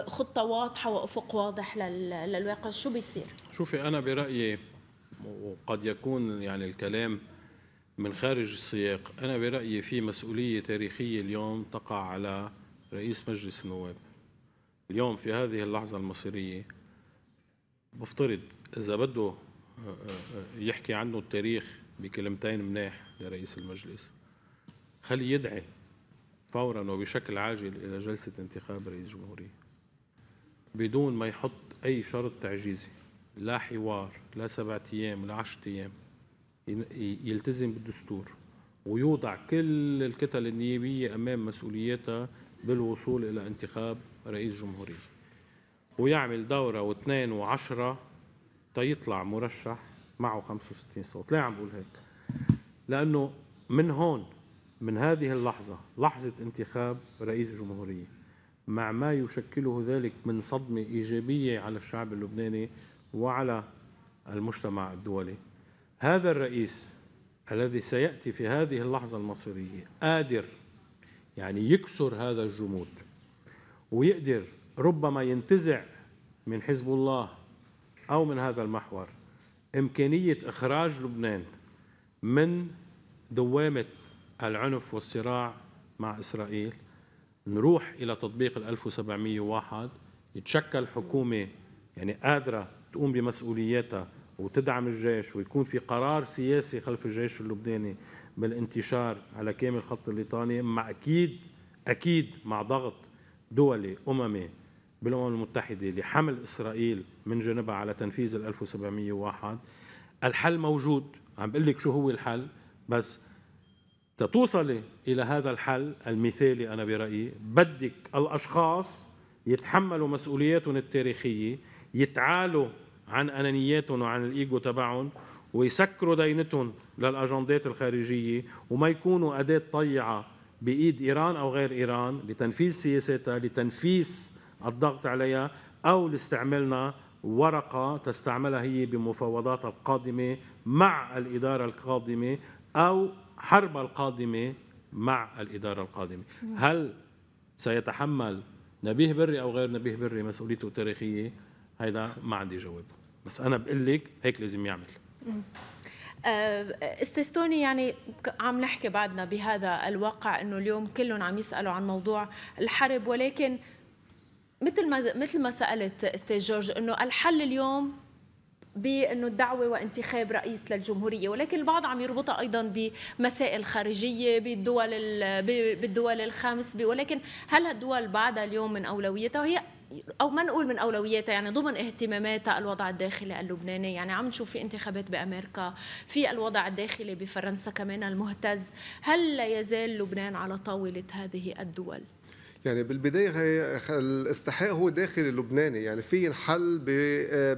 A: خطه واضحه وافق واضح للواقع شو بيصير
B: شوفي انا برايي وقد يكون يعني الكلام من خارج السياق أنا برأيي في مسؤولية تاريخية اليوم تقع على رئيس مجلس النواب اليوم في هذه اللحظة المصيرية بفترض إذا بده آه، آه، يحكي عنه التاريخ بكلمتين مناح لرئيس المجلس خلي يدعي فورا وبشكل عاجل إلى جلسة انتخاب رئيس جمهورية بدون ما يحط أي شرط تعجيزي لا حوار لا سبعة أيام لا عشرة أيام يلتزم بالدستور ويوضع كل الكتل النيابية أمام مسؤوليتها بالوصول إلى انتخاب رئيس جمهورية ويعمل دورة واثنين وعشرة تيطلع مرشح معه 65 صوت ليه عم بقول هيك لأنه من هون من هذه اللحظة لحظة انتخاب رئيس جمهورية مع ما يشكله ذلك من صدمة إيجابية على الشعب اللبناني وعلى المجتمع الدولي هذا الرئيس الذي سيأتي في هذه اللحظة المصيرية قادر يعني يكسر هذا الجمود ويقدر ربما ينتزع من حزب الله أو من هذا المحور إمكانية إخراج لبنان من دوامة العنف والصراع مع إسرائيل نروح إلى تطبيق ال 1701 يتشكل حكومة يعني قادرة تقوم بمسؤولياتها وتدعم الجيش ويكون في قرار سياسي خلف الجيش اللبناني بالانتشار على كامل خط الليطاني مع اكيد اكيد مع ضغط دولي اممي بالامم المتحده لحمل اسرائيل من جنبها على تنفيذ ال 1701 الحل موجود عم بقول لك شو هو الحل بس تتوصلي الى هذا الحل المثالي انا برايي بدك الاشخاص يتحملوا مسؤولياتهم التاريخيه يتعالوا عن انانياتهم وعن الايجو تبعهم ويسكروا دينتهم للاجندات الخارجيه وما يكونوا اداه طيعه بايد ايران او غير ايران لتنفيذ سياساتها لتنفيذ الضغط عليها او لاستعمالنا ورقه تستعملها هي بمفاوضاتها القادمه مع الاداره القادمه او حرب القادمه مع الاداره القادمه هل سيتحمل نبيه بري او غير نبيه بري مسؤوليته التاريخيه هيدا ما عندي جواب بس انا بقول لك هيك لازم يعمل
A: أه، استستوني يعني عم نحكي بعدنا بهذا الواقع انه اليوم كلهم عم يسالوا عن موضوع الحرب ولكن مثل ما مثل ما سالت استاذ جورج انه الحل اليوم بانه الدعوه وانتخاب رئيس للجمهوريه ولكن البعض عم يربطها ايضا بمسائل خارجيه بالدول بالدول الخمس ولكن هل هالدول بعدها اليوم من اولويتها وهي او ما نقول من اولوياتها يعني ضمن اهتماماتها الوضع الداخلي اللبناني يعني عم نشوف في انتخابات بامريكا في الوضع الداخلي بفرنسا كمان المهتز هل لا يزال لبنان على طاوله هذه الدول
C: يعني بالبداية هي الاستحقاق هو داخلي اللبناني يعني في ينحل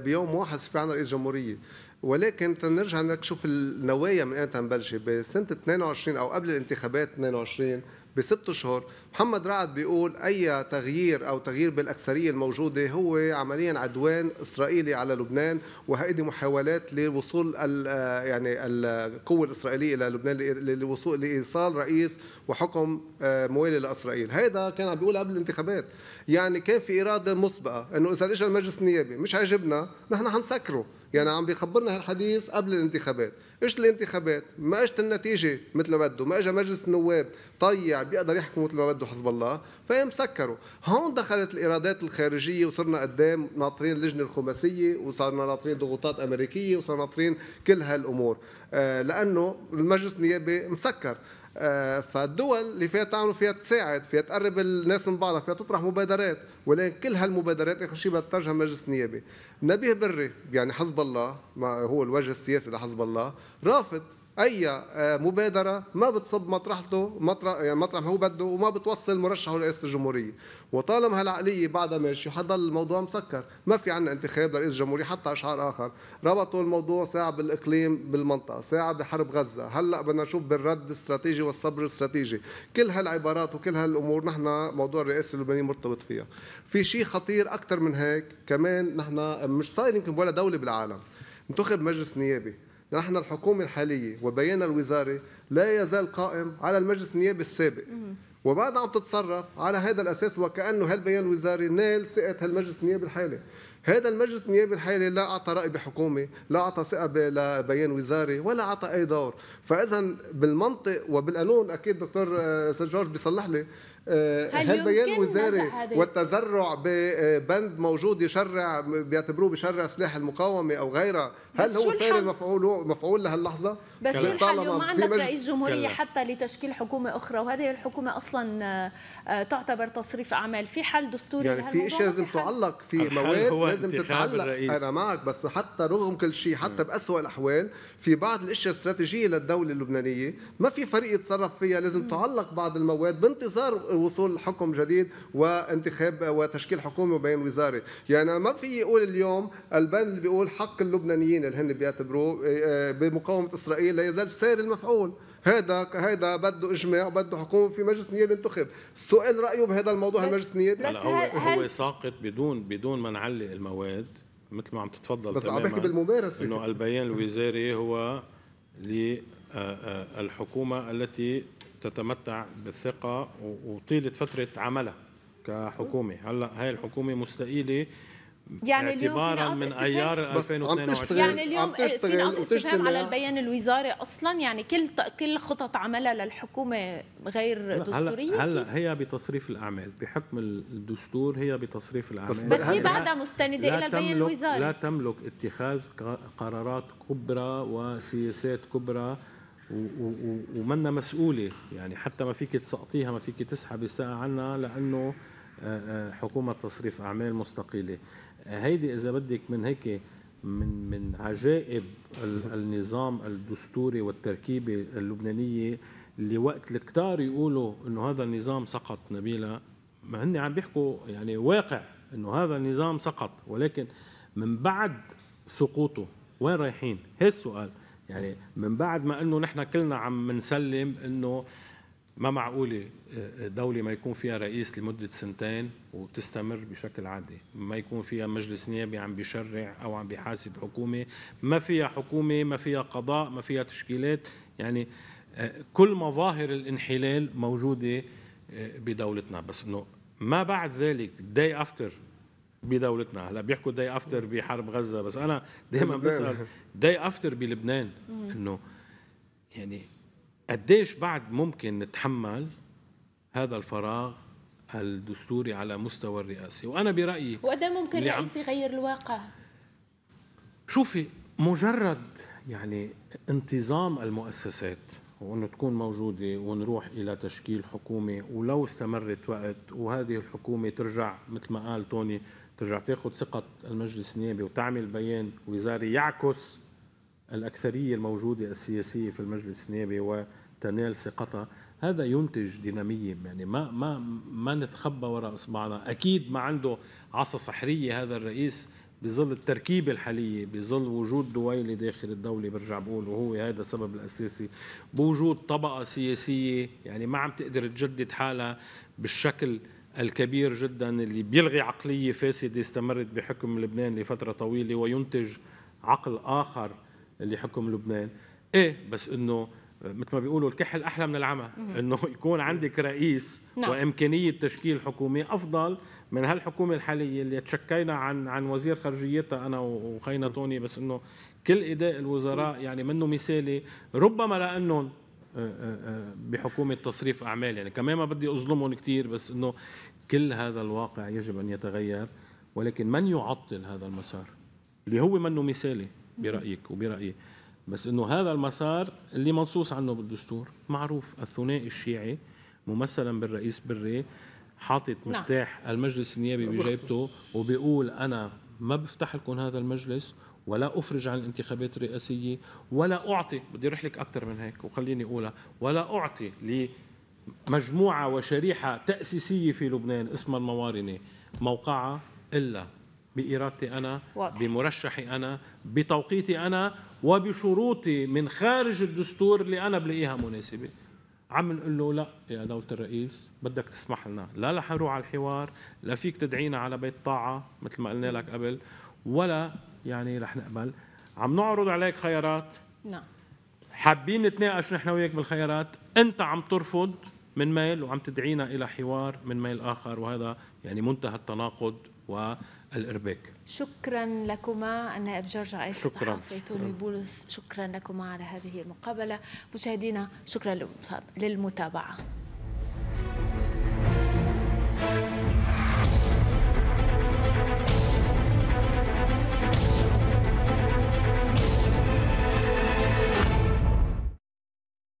C: بيوم واحد في عنا رئيس جمهورية ولكن نرجع نشوف النوايا من ايمتى نبلش بسنه 22 او قبل الانتخابات 22 بست اشهر محمد رعد بيقول اي تغيير او تغيير بالاكثريه الموجوده هو عمليا عدوان اسرائيلي على لبنان وهيدي محاولات لوصول ال آه، يعني القوه الاسرائيليه الى لبنان للوصول لايصال رئيس وحكم آه، موالي لاسرائيل هذا كان عم بيقول قبل الانتخابات يعني كان في اراده مسبقه انه اذا اجى المجلس النيابي مش عاجبنا نحن حنسكره يعني عم بيخبرنا هالحديث قبل الانتخابات اجت الانتخابات ما اجت النتيجه مثل ما بده ما اجى مجلس النواب طيع بيقدر يحكم مثل ما بده حزب الله فهم سكروا هون دخلت الايرادات الخارجيه وصرنا قدام ناطرين اللجنه الخماسيه وصرنا ناطرين ضغوطات امريكيه وصرنا ناطرين كل هالامور آه لانه المجلس النيابي مسكر آه، فالدول اللي فيها تعمل فيها تساعد فيها تقرب الناس من بعضها فيها تطرح مبادرات ولكن كل هالمبادرات اخر شيء بدها مجلس نيابي نبيه بري يعني حزب الله ما هو الوجه السياسي لحزب الله رافض اي آه، مبادره ما بتصب مطرحته مطرح آه، مطرح ما هو بده وما بتوصل مرشحه لرئاسه الجمهوريه وطالما هالعقليه بعدها ماشيه حضل الموضوع مسكر ما في عندنا انتخاب لرئيس الجمهوريه حتى اشعار اخر ربطوا الموضوع ساعه بالاقليم بالمنطقه ساعه بحرب غزه هلا بدنا نشوف بالرد الاستراتيجي والصبر الاستراتيجي كل هالعبارات وكل هالامور نحن موضوع الرئاسه اللبنانيه مرتبط فيها في شيء خطير اكثر من هيك كمان نحن مش صاير يمكن ولا دوله بالعالم انتخب مجلس نيابي نحن الحكومة الحالية وبيان الوزارة لا يزال قائم على المجلس النيابي السابق وبعد عم تتصرف على هذا الأساس وكأنه هالبيان الوزاري نال ثقة هالمجلس النيابي الحالي هذا المجلس النيابي الحالي لا أعطى رأي بحكومة لا أعطى ثقة لبيان وزاري ولا أعطى أي دور فإذا بالمنطق وبالقانون أكيد دكتور آه، أستاذ جورج بيصلح لي آه، هل, هل بيان وزاري والتزرع ببند آه، موجود يشرع بيعتبروه بيشرع سلاح المقاومه او غيرها هل هو صار المفعول مفعول لهاللحظه بس اليوم ما عندك رئيس جمهوريه حتى
A: لتشكيل حكومه اخرى وهذه الحكومه اصلا آه، آه، تعتبر تصريف اعمال في حل دستوري يعني في اشياء لازم تعلق في مواد لازم
C: تتعلق الرئيس. انا معك بس حتى رغم كل شيء حتى باسوا الاحوال في بعض الاشياء الاستراتيجيه للدوله اللبنانيه ما في فريق يتصرف فيها لازم م. تعلق بعض المواد بانتظار وصول حكم جديد وانتخاب وتشكيل حكومه وبين وزارة يعني ما في يقول اليوم البند اللي بيقول حق اللبنانيين اللي هن بيعتبروه آه، بمقاومه اسرائيل لا يزال سير المفعول هذا هذا بده اجماع وبده حكومه في مجلس نيابي انتخب السؤال رايه بهذا الموضوع المجلس النيابي هو هو
B: ساقط بدون بدون ما نعلق المواد مثل ما عم تتفضل بس عم بحكي بالممارسه انه البيان الوزاري هو للحكومه آه، آه، التي تتمتع بالثقه وطيله فتره عملها كحكومه هلا هاي الحكومه مستقيله يعني اليوم اعتبارا من ايار 2022 يعني اليوم فينا نقطة استفهام على يعني.
A: البيان الوزاري اصلا يعني كل كل خطط عملها للحكومه غير دستوريه هلا هلا
B: هي بتصريف الاعمال بحكم الدستور هي بتصريف الاعمال بس هي بعدها مستنده الى البيان الوزاري لا تملك اتخاذ قرارات كبرى وسياسات كبرى ومنا مسؤوله يعني حتى ما فيك تسقطيها ما فيك تسحبي الساعه عنها لانه آه، آه، حكومه تصريف اعمال مستقيله هيدي اذا بدك من هيك من من عجائب النظام الدستوري والتركيبه اللبنانيه اللي وقت الكتار يقولوا انه هذا النظام سقط نبيله ما هن عم بيحكوا يعني واقع انه هذا النظام سقط ولكن من بعد سقوطه وين رايحين؟ هي السؤال يعني من بعد ما انه نحن كلنا عم نسلم انه ما معقولة دولة ما يكون فيها رئيس لمدة سنتين وتستمر بشكل عادي ما يكون فيها مجلس نيابي عم بيشرع أو عم بيحاسب حكومة ما فيها حكومة ما فيها قضاء ما فيها تشكيلات يعني آه، كل مظاهر الانحلال موجودة آه، بدولتنا بس انه ما بعد ذلك داي افتر بدولتنا هلا بيحكوا داي افتر بحرب غزه بس انا دائما بسال داي افتر بلبنان انه يعني قديش بعد ممكن نتحمل هذا الفراغ الدستوري على مستوى الرئاسة وأنا برأيي وقد
A: إيه ممكن الرئيس يغير الواقع
B: شوفي مجرد يعني انتظام المؤسسات وانه تكون موجوده ونروح الى تشكيل حكومه ولو استمرت وقت وهذه الحكومه ترجع مثل ما قال توني ترجع تاخذ ثقه المجلس النيابي وتعمل بيان وزاري يعكس الأكثرية الموجودة السياسية في المجلس النيابي وتنال ثقتها هذا ينتج دينامية يعني ما ما ما نتخبى وراء إصبعنا أكيد ما عنده عصا سحرية هذا الرئيس بظل التركيبة الحالية بظل وجود دويلة داخل الدولة برجع بقول وهو هذا السبب الأساسي بوجود طبقة سياسية يعني ما عم تقدر تجدد حالها بالشكل الكبير جدا اللي بيلغي عقلية فاسدة استمرت بحكم لبنان لفترة طويلة وينتج عقل آخر اللي حكم لبنان ايه بس انه مثل ما بيقولوا الكحل احلى من العمى انه يكون عندك رئيس نعم. وامكانيه تشكيل حكومه افضل من هالحكومه الحاليه اللي تشكينا عن عن وزير خارجيتها انا وخينا توني بس انه كل اداء الوزراء يعني منه مثالي ربما لانهم آه، آه، آه، بحكومه تصريف اعمال يعني كمان ما بدي اظلمهم كثير بس انه كل هذا الواقع يجب ان يتغير ولكن من يعطل هذا المسار اللي هو منه مثالي برايك وبرايي بس انه هذا المسار اللي منصوص عنه بالدستور معروف الثنائي الشيعي ممثلا بالرئيس بري حاطط نعم. مفتاح نعم. المجلس النيابي بجيبته وبيقول انا ما بفتح لكم هذا المجلس ولا افرج عن الانتخابات الرئاسيه ولا اعطي بدي اروح لك اكثر من هيك وخليني اقولها ولا اعطي لمجموعه وشريحه تاسيسيه في لبنان اسمها الموارنه موقعها الا بإرادتي أنا واضح. بمرشحي أنا بتوقيتي أنا وبشروطي من خارج الدستور اللي أنا بلاقيها مناسبة عم نقول له لا يا دولة الرئيس بدك تسمح لنا لا رح نروح على الحوار لا فيك تدعينا على بيت طاعة مثل ما قلنا لك قبل ولا يعني رح نقبل عم نعرض عليك خيارات نعم حابين نتناقش نحن وياك بالخيارات انت عم ترفض من ميل وعم تدعينا الى حوار من ميل اخر وهذا يعني منتهى التناقض و الإرباك
A: شكرا لكما النائب جورج عيسى شكرا توني بولس شكرا لكما على هذه المقابلة مشاهدينا شكرا للمتابعة